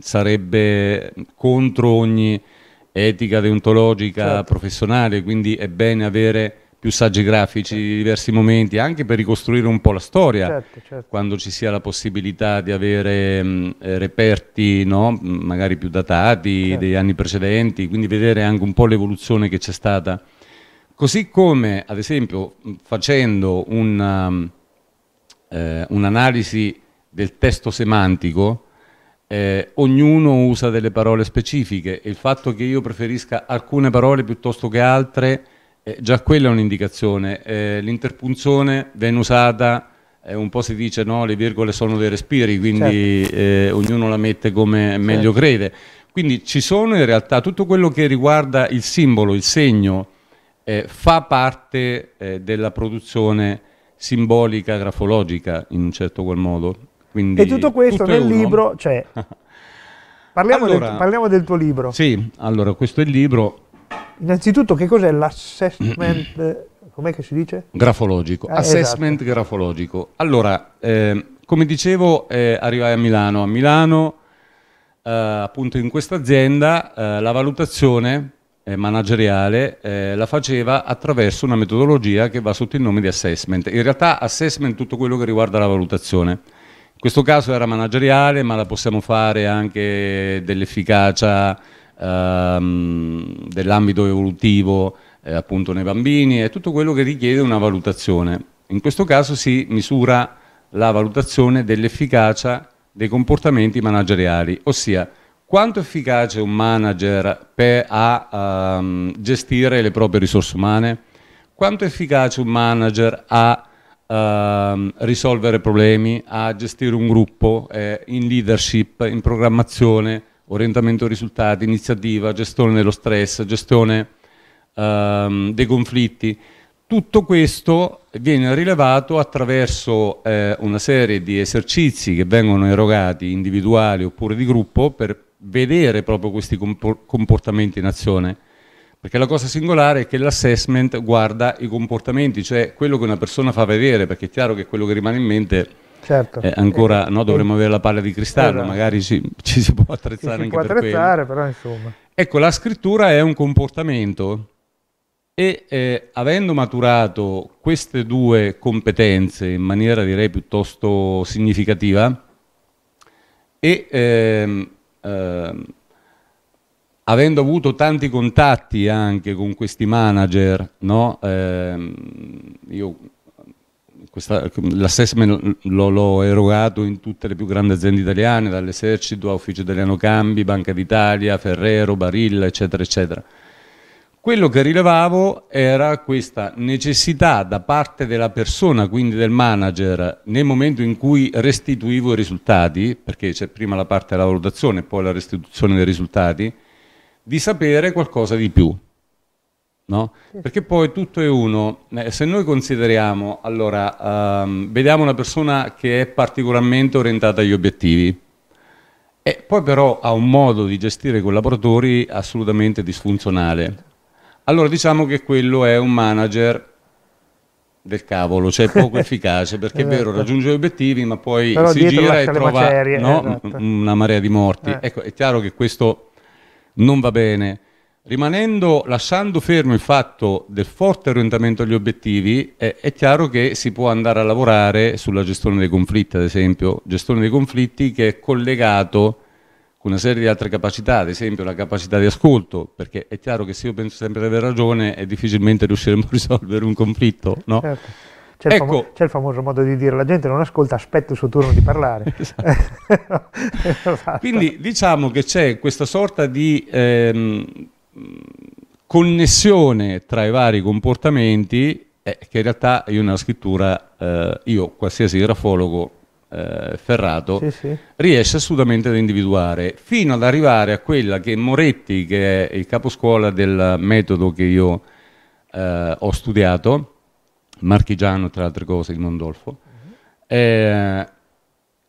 S6: sarebbe contro ogni etica, deontologica, certo. professionale, quindi è bene avere più saggi grafici certo. di diversi momenti, anche per ricostruire un po' la storia, certo, certo. quando ci sia la possibilità di avere mh, mm, eh, reperti no? magari più datati certo. degli anni precedenti, quindi vedere anche un po' l'evoluzione che c'è stata. Così come, ad esempio, facendo mm, eh, un'analisi eh, un del testo semantico, eh, ognuno usa delle parole specifiche e il fatto che io preferisca alcune parole piuttosto che altre, eh, già quella è un'indicazione. Eh, l'interpunzione viene usata, eh, un po' si dice no, le virgole sono dei respiri, quindi certo. Eh, ognuno la mette come meglio certo. crede. Quindi ci sono in realtà tutto quello che riguarda il simbolo, il segno, eh, fa parte della produzione simbolica, grafologica in un certo qual modo. Quindi, e tutto questo tutto nel libro Cioè,
S1: parliamo, allora, del, parliamo del
S6: tuo libro. Sì, allora questo è il libro.
S1: Innanzitutto che cos'è l'assessment, com'è che si dice? Grafologico, ah, assessment
S6: esatto. grafologico. Allora, eh, come dicevo, eh, arrivai a Milano. A Milano, eh, appunto in questa azienda, eh, la valutazione eh, manageriale eh, la faceva attraverso una metodologia che va sotto il nome di assessment. In realtà assessment è tutto quello che riguarda la valutazione. Questo caso era manageriale, ma la possiamo fare anche dell'efficacia ehm, dell'ambito evolutivo eh, appunto nei bambini e tutto quello che richiede una valutazione. In questo caso si misura la valutazione dell'efficacia dei comportamenti manageriali, ossia quanto efficace un manager per, a ehm, gestire le proprie risorse umane, quanto efficace un manager a Ehm, risolvere problemi, a gestire un gruppo eh, in leadership, in programmazione, orientamento ai risultati, iniziativa, gestione dello stress, gestione ehm, dei conflitti. Tutto questo viene rilevato attraverso eh, una serie di esercizi che vengono erogati individuali oppure di gruppo per vedere proprio questi comportamenti in azione. Perché la cosa singolare è che l'assessment guarda i comportamenti, cioè quello che una persona fa vedere, perché è chiaro che quello che rimane in mente certo. Eh, ancora eh, no, dovremmo eh, avere la palla di cristallo, esatto. magari ci, ci, si può attrezzare si può per attrezzare, quello. però insomma. Ecco, la scrittura è un comportamento e eh, avendo maturato queste due competenze in maniera direi piuttosto significativa e ehm, ehm, avendo avuto tanti contatti anche con questi manager, no? eh, io l'assessment l'ho erogato in tutte le più grandi aziende italiane, dall'esercito a Ufficio Italiano Cambi, Banca d'Italia, Ferrero, Barilla, eccetera, eccetera. Quello che rilevavo era questa necessità da parte della persona, quindi del manager, nel momento in cui restituivo i risultati, perché c'è prima la parte della valutazione e poi la restituzione dei risultati, di sapere qualcosa di più. No? Perché poi tutto è uno. Eh, se noi consideriamo, allora, um, vediamo una persona che è particolarmente orientata agli obiettivi e poi però ha un modo di gestire i collaboratori assolutamente disfunzionale. Allora diciamo che quello è un manager del cavolo, cioè poco efficace, perché esatto. è vero, esatto. raggiunge gli obiettivi, ma poi Però si gira e trova macerie, no, esatto. una marea di morti. Eh. Ecco, è chiaro che questo non va bene. Rimanendo, lasciando fermo il fatto del forte orientamento agli obiettivi, è, è, chiaro che si può andare a lavorare sulla gestione dei conflitti, ad esempio, gestione dei conflitti che è collegato con una serie di altre capacità, ad esempio la capacità di ascolto, perché è chiaro che se io penso sempre di aver ragione, è difficilmente riusciremo a risolvere un conflitto, no? Certo.
S1: C'è, ecco. il famo- ecco. c'è, il famoso modo di dire, la gente non ascolta, aspetta il suo turno di parlare. Esatto. esatto. Quindi
S6: diciamo che c'è questa sorta di ehm, connessione tra i vari comportamenti eh, che in realtà io nella scrittura, eh, io qualsiasi grafologo eh, ferrato, sì, sì. riesce assolutamente ad individuare, fino ad arrivare a quella che Moretti, che è il caposcuola del metodo che io eh, ho studiato, marchigiano tra altre cose, di Mondolfo, eh,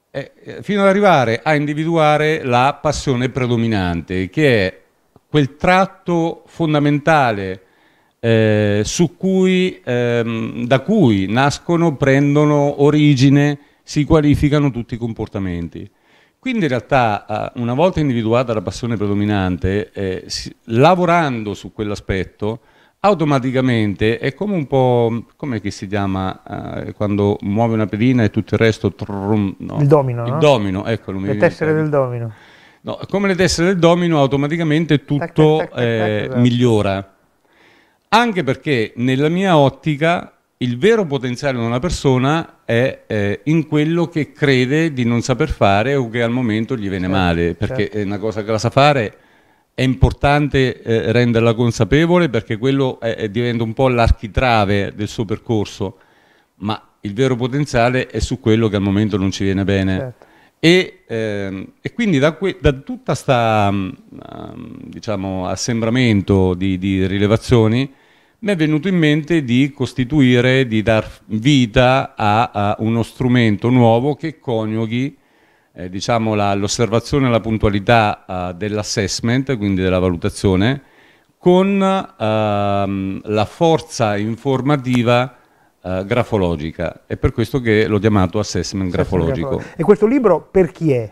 S6: eh, fino ad arrivare a individuare la passione predominante, che è quel tratto fondamentale eh, cui, ehm, da cui nascono, prendono origine, si qualificano tutti i comportamenti. Quindi in realtà una volta individuata la passione predominante, eh, si, lavorando su quell'aspetto, automaticamente è come un po' come si chiama eh, quando muove una pedina e tutto il resto trum, no? il domino il no? domino ecco le tessere del domino no, come le tessere del domino automaticamente tutto tac, tac, eh, tac, eh, migliora anche perché nella mia ottica il vero potenziale di una persona è eh, in quello che crede di non saper fare o che al momento gli viene certo, male certo. perché certo. è una cosa che la sa fare è importante eh, renderla consapevole perché quello è, è diventa un po' l'architrave del suo percorso, ma il vero potenziale è su quello che al momento non ci viene bene. Certo. E, ehm, e, quindi da, da tutta questa mm, mm, diciamo, assembramento di, di, rilevazioni mi è venuto in mente di costituire, di dar vita a, a uno strumento nuovo che coniughi eh, diciamo l'osservazione e la puntualità eh, dell'assessment, quindi della valutazione, con ehm, la forza informativa eh, grafologica. È per questo che l'ho chiamato assessment, grafologico.
S1: E questo libro per chi è?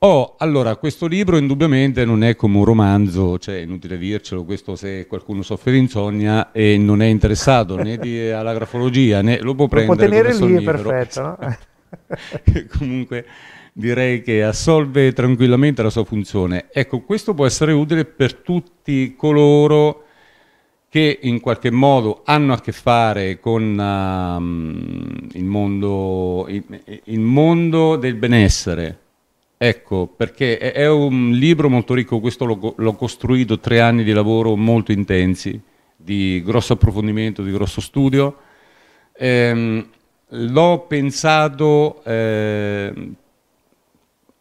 S6: Oh, allora, questo libro indubbiamente non è come un romanzo, cioè inutile dircelo, questo se qualcuno soffre di insonnia e non è interessato né di, alla grafologia, né lo può prendere lo può tenere lì, è perfetto. No? Comunque direi che assolve tranquillamente la sua funzione. Ecco, questo può essere utile per tutti coloro che in qualche modo hanno a che fare con um, il, mondo, il, il, mondo, del benessere. Ecco, perché è, è un libro molto ricco, questo l'ho costruito tre anni di lavoro molto intensi, di grosso approfondimento, di grosso studio. Ehm, l'ho pensato eh,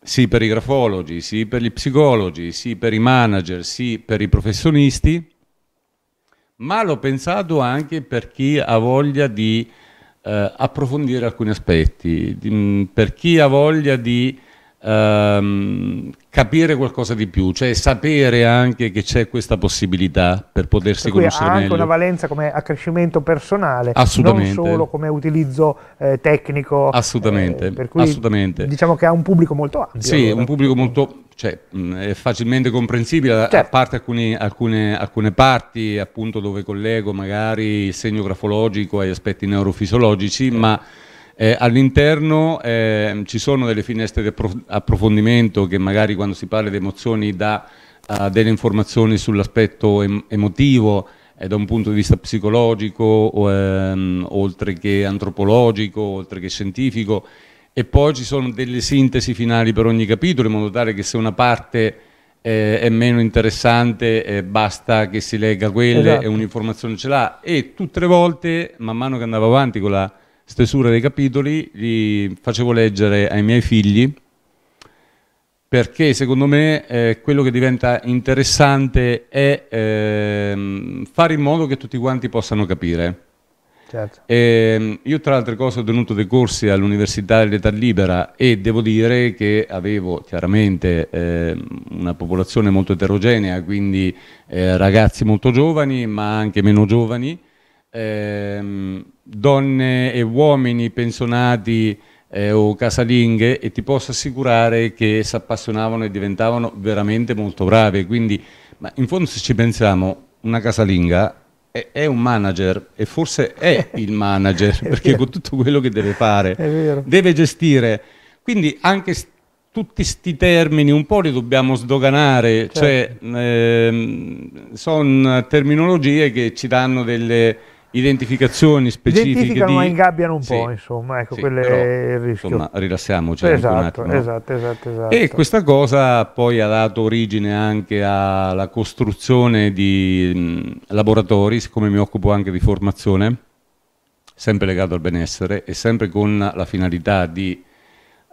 S6: sì per i grafologi, sì per gli psicologi, sì per i manager, sì per i professionisti, ma l'ho pensato anche per chi ha voglia di eh, approfondire alcuni aspetti, di, per chi ha voglia di ehm, capire qualcosa di più, cioè sapere anche che c'è questa possibilità per potersi per conoscere ha anche una
S1: valenza come accrescimento personale, non solo come utilizzo eh, tecnico. Eh,
S6: assolutamente, eh, per cui assolutamente.
S1: Diciamo che ha un pubblico molto ampio. Sì, allora. un
S6: pubblico molto, cioè, mh, mm, è facilmente comprensibile, certo. a parte alcuni, alcune, alcune parti appunto dove collego magari il segno grafologico agli aspetti neurofisiologici, ma eh, all'interno eh, ci sono delle finestre di approfondimento che magari quando si parla di emozioni dà uh, delle informazioni sull'aspetto em emotivo eh, da un punto di vista psicologico, o, ehm, oltre che antropologico, oltre che scientifico e poi ci sono delle sintesi finali per ogni capitolo in modo tale che se una parte eh, è meno interessante, eh, basta che si legga quelle esatto. e un'informazione ce l'ha. E tutte le volte, man mano che andavo avanti con la stesura dei capitoli, li facevo leggere ai miei figli perché secondo me eh, quello che diventa interessante è ehm, fare in modo che tutti quanti possano capire. Certo. E, ehm, io tra le altre cose ho tenuto dei corsi all'Università dell'età libera e devo dire che avevo chiaramente eh, una popolazione molto eterogenea, quindi eh, ragazzi molto giovani ma anche meno giovani, ehm, donne e uomini pensionati eh, o casalinghe e ti posso assicurare che si appassionavano e diventavano veramente molto bravi. Quindi, ma in fondo se ci pensiamo, una casalinga è, è un manager e forse è il manager è perché vero. con tutto quello che deve fare, deve gestire. Quindi anche tutti questi termini un po' li dobbiamo sdoganare, certo. cioè, ehm, sono terminologie che ci danno delle identificazioni specifiche. Identificano di... ma
S1: ingabbiano un sì, po', insomma, ecco, sì, quello è il rischio. Insomma,
S6: rilassiamoci esatto, un attimo. Esatto, esatto, esatto. E questa cosa poi ha dato origine anche alla costruzione di mh, laboratori, siccome mi occupo anche di formazione, sempre legato al benessere e sempre con la finalità di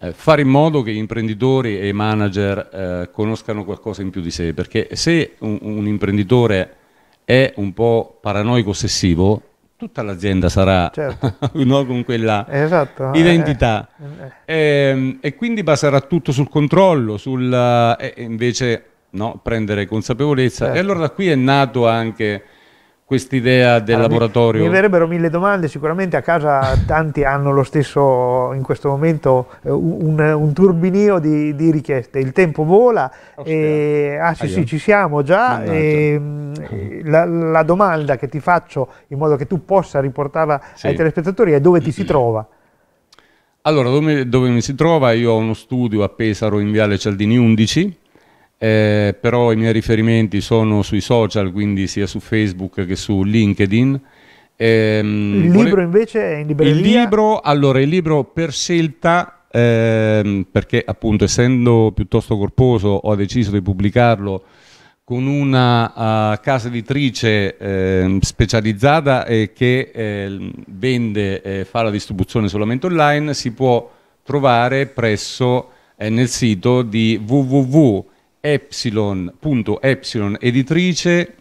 S6: eh, fare in modo che gli imprenditori e i manager eh, conoscano qualcosa in più di sé, perché se un, un imprenditore è un po' paranoico ossessivo, tutta l'azienda sarà certo. no, con quella esatto, eh, identità eh, eh. E, ehm, e, quindi baserà tutto sul controllo, sul eh, invece no, prendere consapevolezza. Certo. E allora da qui è nato anche quest'idea del allora, laboratorio? Mi, mi
S1: verrebbero mille domande, sicuramente a casa tanti hanno lo stesso, in questo momento, eh, un, un turbinio di, di, richieste. Il tempo vola, e, ah sì, ah, sì, ci siamo già, e, ehm, la, la, domanda che ti faccio in modo che tu possa riportarla sì. ai telespettatori è dove ti si trova?
S6: Allora, dove, dove mi si trova? Io ho uno studio a Pesaro in Viale Cialdini 11, eh, però i miei riferimenti sono sui social, quindi sia su Facebook che su LinkedIn. Ehm, il libro vole...
S1: invece è in libreria? Il
S6: libro, allora, il libro per scelta, ehm, perché appunto essendo piuttosto corposo ho deciso di pubblicarlo con una uh, casa editrice eh, specializzata e che eh, vende, fa la distribuzione solamente online, si può trovare presso eh, nel sito di www Epsilon.Epsilon editrice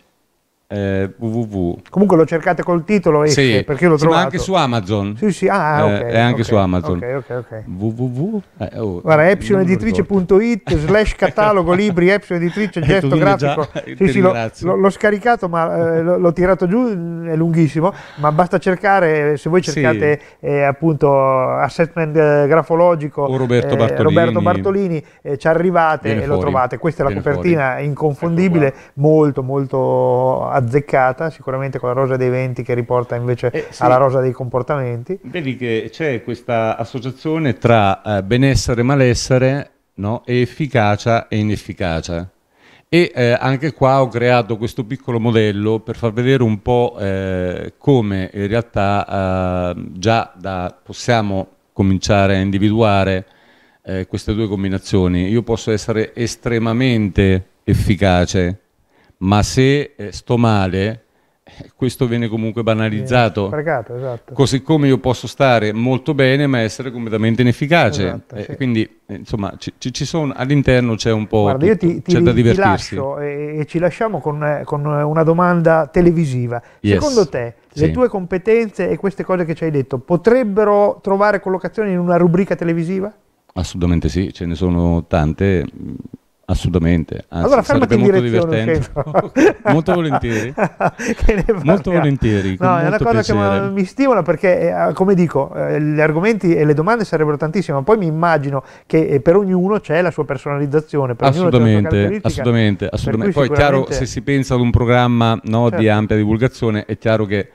S6: eh, www.
S1: Comunque lo cercate
S6: col titolo, esce, sì, perché l'ho sì, trovato. Ma anche su Amazon. Sì, sì, ah, eh, okay, eh, è anche okay, su Amazon. Ok, ok, ok. www. Eh, oh, Guarda,
S1: slash catalogo libri epsiloneditrice gesto grafico. sì, sì, l'ho, l'ho, scaricato, ma eh, l'ho tirato giù, è lunghissimo, ma basta cercare, se voi cercate sì. Eh, appunto assessment eh, grafologico o Roberto Bartolini, Roberto Bartolini ci arrivate Viene e fuori. lo trovate. Questa è la Viene copertina fuori. Ecco inconfondibile, ecco molto molto azzeccata, sicuramente con la rosa dei venti che riporta invece eh, sì. alla rosa dei comportamenti.
S6: Vedi che c'è questa associazione tra eh, benessere e malessere no? e efficacia e inefficacia. E eh, anche qua ho creato questo piccolo modello per far vedere un po' eh, come in realtà eh, già da, possiamo cominciare a individuare eh, queste due combinazioni. Io posso essere estremamente efficace ma se eh, sto male, eh, questo viene comunque banalizzato. Sprecato, esatto. Così come io posso stare molto bene ma essere completamente inefficace. Esatto, eh, sì. Quindi, insomma, ci, ci sono, all'interno c'è un po'... Guarda, tutto, io ti, ti, da ti lascio
S1: e, e, ci lasciamo con, con una domanda televisiva. Yes. Secondo te le sì. tue competenze e queste cose che ci hai detto potrebbero trovare collocazione in una rubrica televisiva?
S6: Assolutamente sì, ce ne sono tante mm, Assolutamente, Anzi, allora, sarebbe molto divertente. molto volentieri. molto volentieri. No, è una cosa piacere. che
S1: mi stimola perché, eh, come dico, eh, gli argomenti e le domande sarebbero tantissime, ma poi mi immagino che eh, per ognuno c'è la sua personalizzazione. Per assolutamente, assolutamente, assolutamente. Poi è chiaro, se
S6: si pensa ad un programma no, certo. di ampia divulgazione, è chiaro che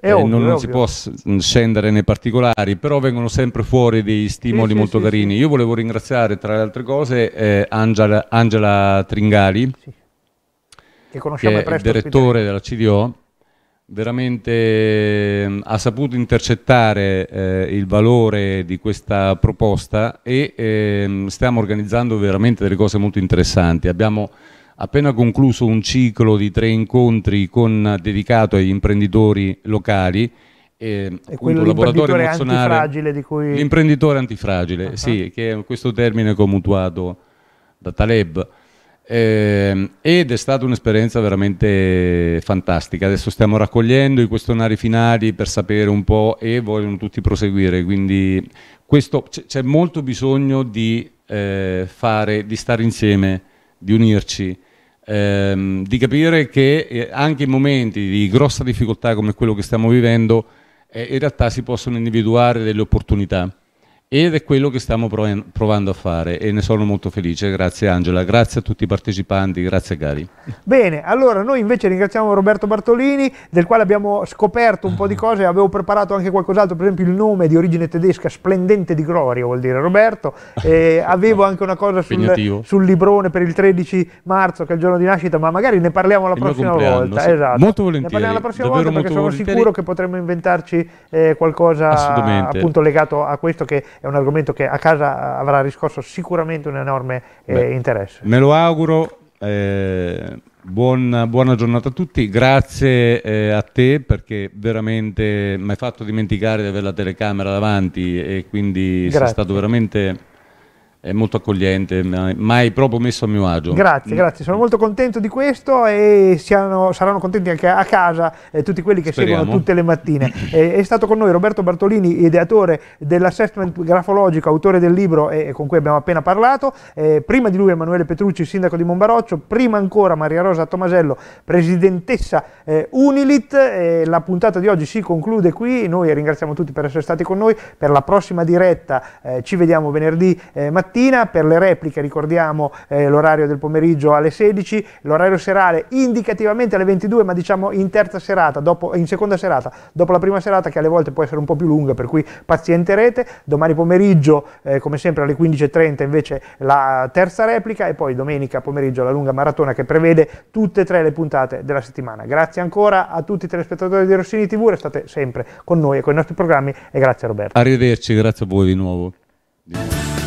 S6: eh, ovvio, non, non si può mm, scendere nei particolari, però vengono sempre fuori dei stimoli sì, molto sì, carini. Sì, Io volevo ringraziare, tra le altre cose, eh, Angela, Angela, Tringali,
S1: che conosciamo che è il direttore
S6: della CDO, veramente eh, ha saputo intercettare eh, il valore di questa proposta e eh, stiamo organizzando veramente delle cose molto interessanti. Abbiamo appena concluso un ciclo di tre incontri con, dedicato agli imprenditori locali eh, e appunto un emozionale antifragile cui... l'imprenditore antifragile uh-huh. sì che è questo termine che ho mutuato da Taleb eh, ed è stata un'esperienza veramente fantastica adesso stiamo raccogliendo i questionari finali per sapere un po' e vogliono tutti proseguire quindi questo, c- c'è molto bisogno di eh, fare di stare insieme di unirci, ehm, di capire che eh, anche in momenti di grossa difficoltà come quello che stiamo vivendo, eh, in realtà si possono individuare delle opportunità ed è quello che stiamo provando a fare e ne sono molto felice. Grazie Angela, grazie a tutti i partecipanti, grazie Gari.
S1: Bene, allora noi invece ringraziamo Roberto Bartolini, del quale abbiamo scoperto un po' di cose, avevo preparato anche qualcos'altro, per esempio il nome di origine tedesca, splendente di gloria vuol dire Roberto, eh, avevo anche una cosa sul, sul, librone per il 13 marzo che è il giorno di nascita, ma magari ne parliamo la il prossima volta. Sì. Esatto. Molto volentieri. Ne parliamo la prossima volta perché sono volentieri. sicuro che potremmo inventarci eh, qualcosa appunto legato a questo che è un argomento che a casa avrà riscosso sicuramente un enorme eh, Beh, interesse.
S6: Me lo auguro. Eh, buona, buona giornata a tutti, grazie eh, a te perché veramente mi hai fatto dimenticare di avere la telecamera davanti e quindi grazie. sei stato veramente molto accogliente, mai proprio messo a mio agio. Grazie, mm. grazie,
S1: sono molto contento di questo e siano, saranno contenti anche a casa eh, tutti quelli che Speriamo. seguono tutte le mattine. eh, è stato con noi Roberto Bartolini, ideatore dell'assessment grafologico, autore del libro eh, con cui abbiamo appena parlato, eh, prima di lui Emanuele Petrucci, sindaco di Monbaroccio, prima ancora Maria Rosa Tomasello, presidentessa eh, Unilit. Eh, la puntata di oggi si conclude qui, noi ringraziamo tutti per essere stati con noi, per la prossima diretta ci vediamo venerdì mattina mattina, per le repliche ricordiamo eh, l'orario del pomeriggio alle 16, l'orario serale indicativamente alle 22, ma diciamo in terza serata, dopo, in seconda serata, dopo la prima serata che alle volte può essere un po' più lunga, per cui pazienterete. Domani pomeriggio, eh, come sempre alle 15.30 invece la terza replica e poi domenica pomeriggio la lunga maratona che prevede tutte e tre le puntate della settimana. Grazie ancora a tutti i telespettatori di Rossini TV, restate sempre con noi e con i nostri programmi e grazie Roberto.
S6: Arrivederci, grazie a voi di nuovo.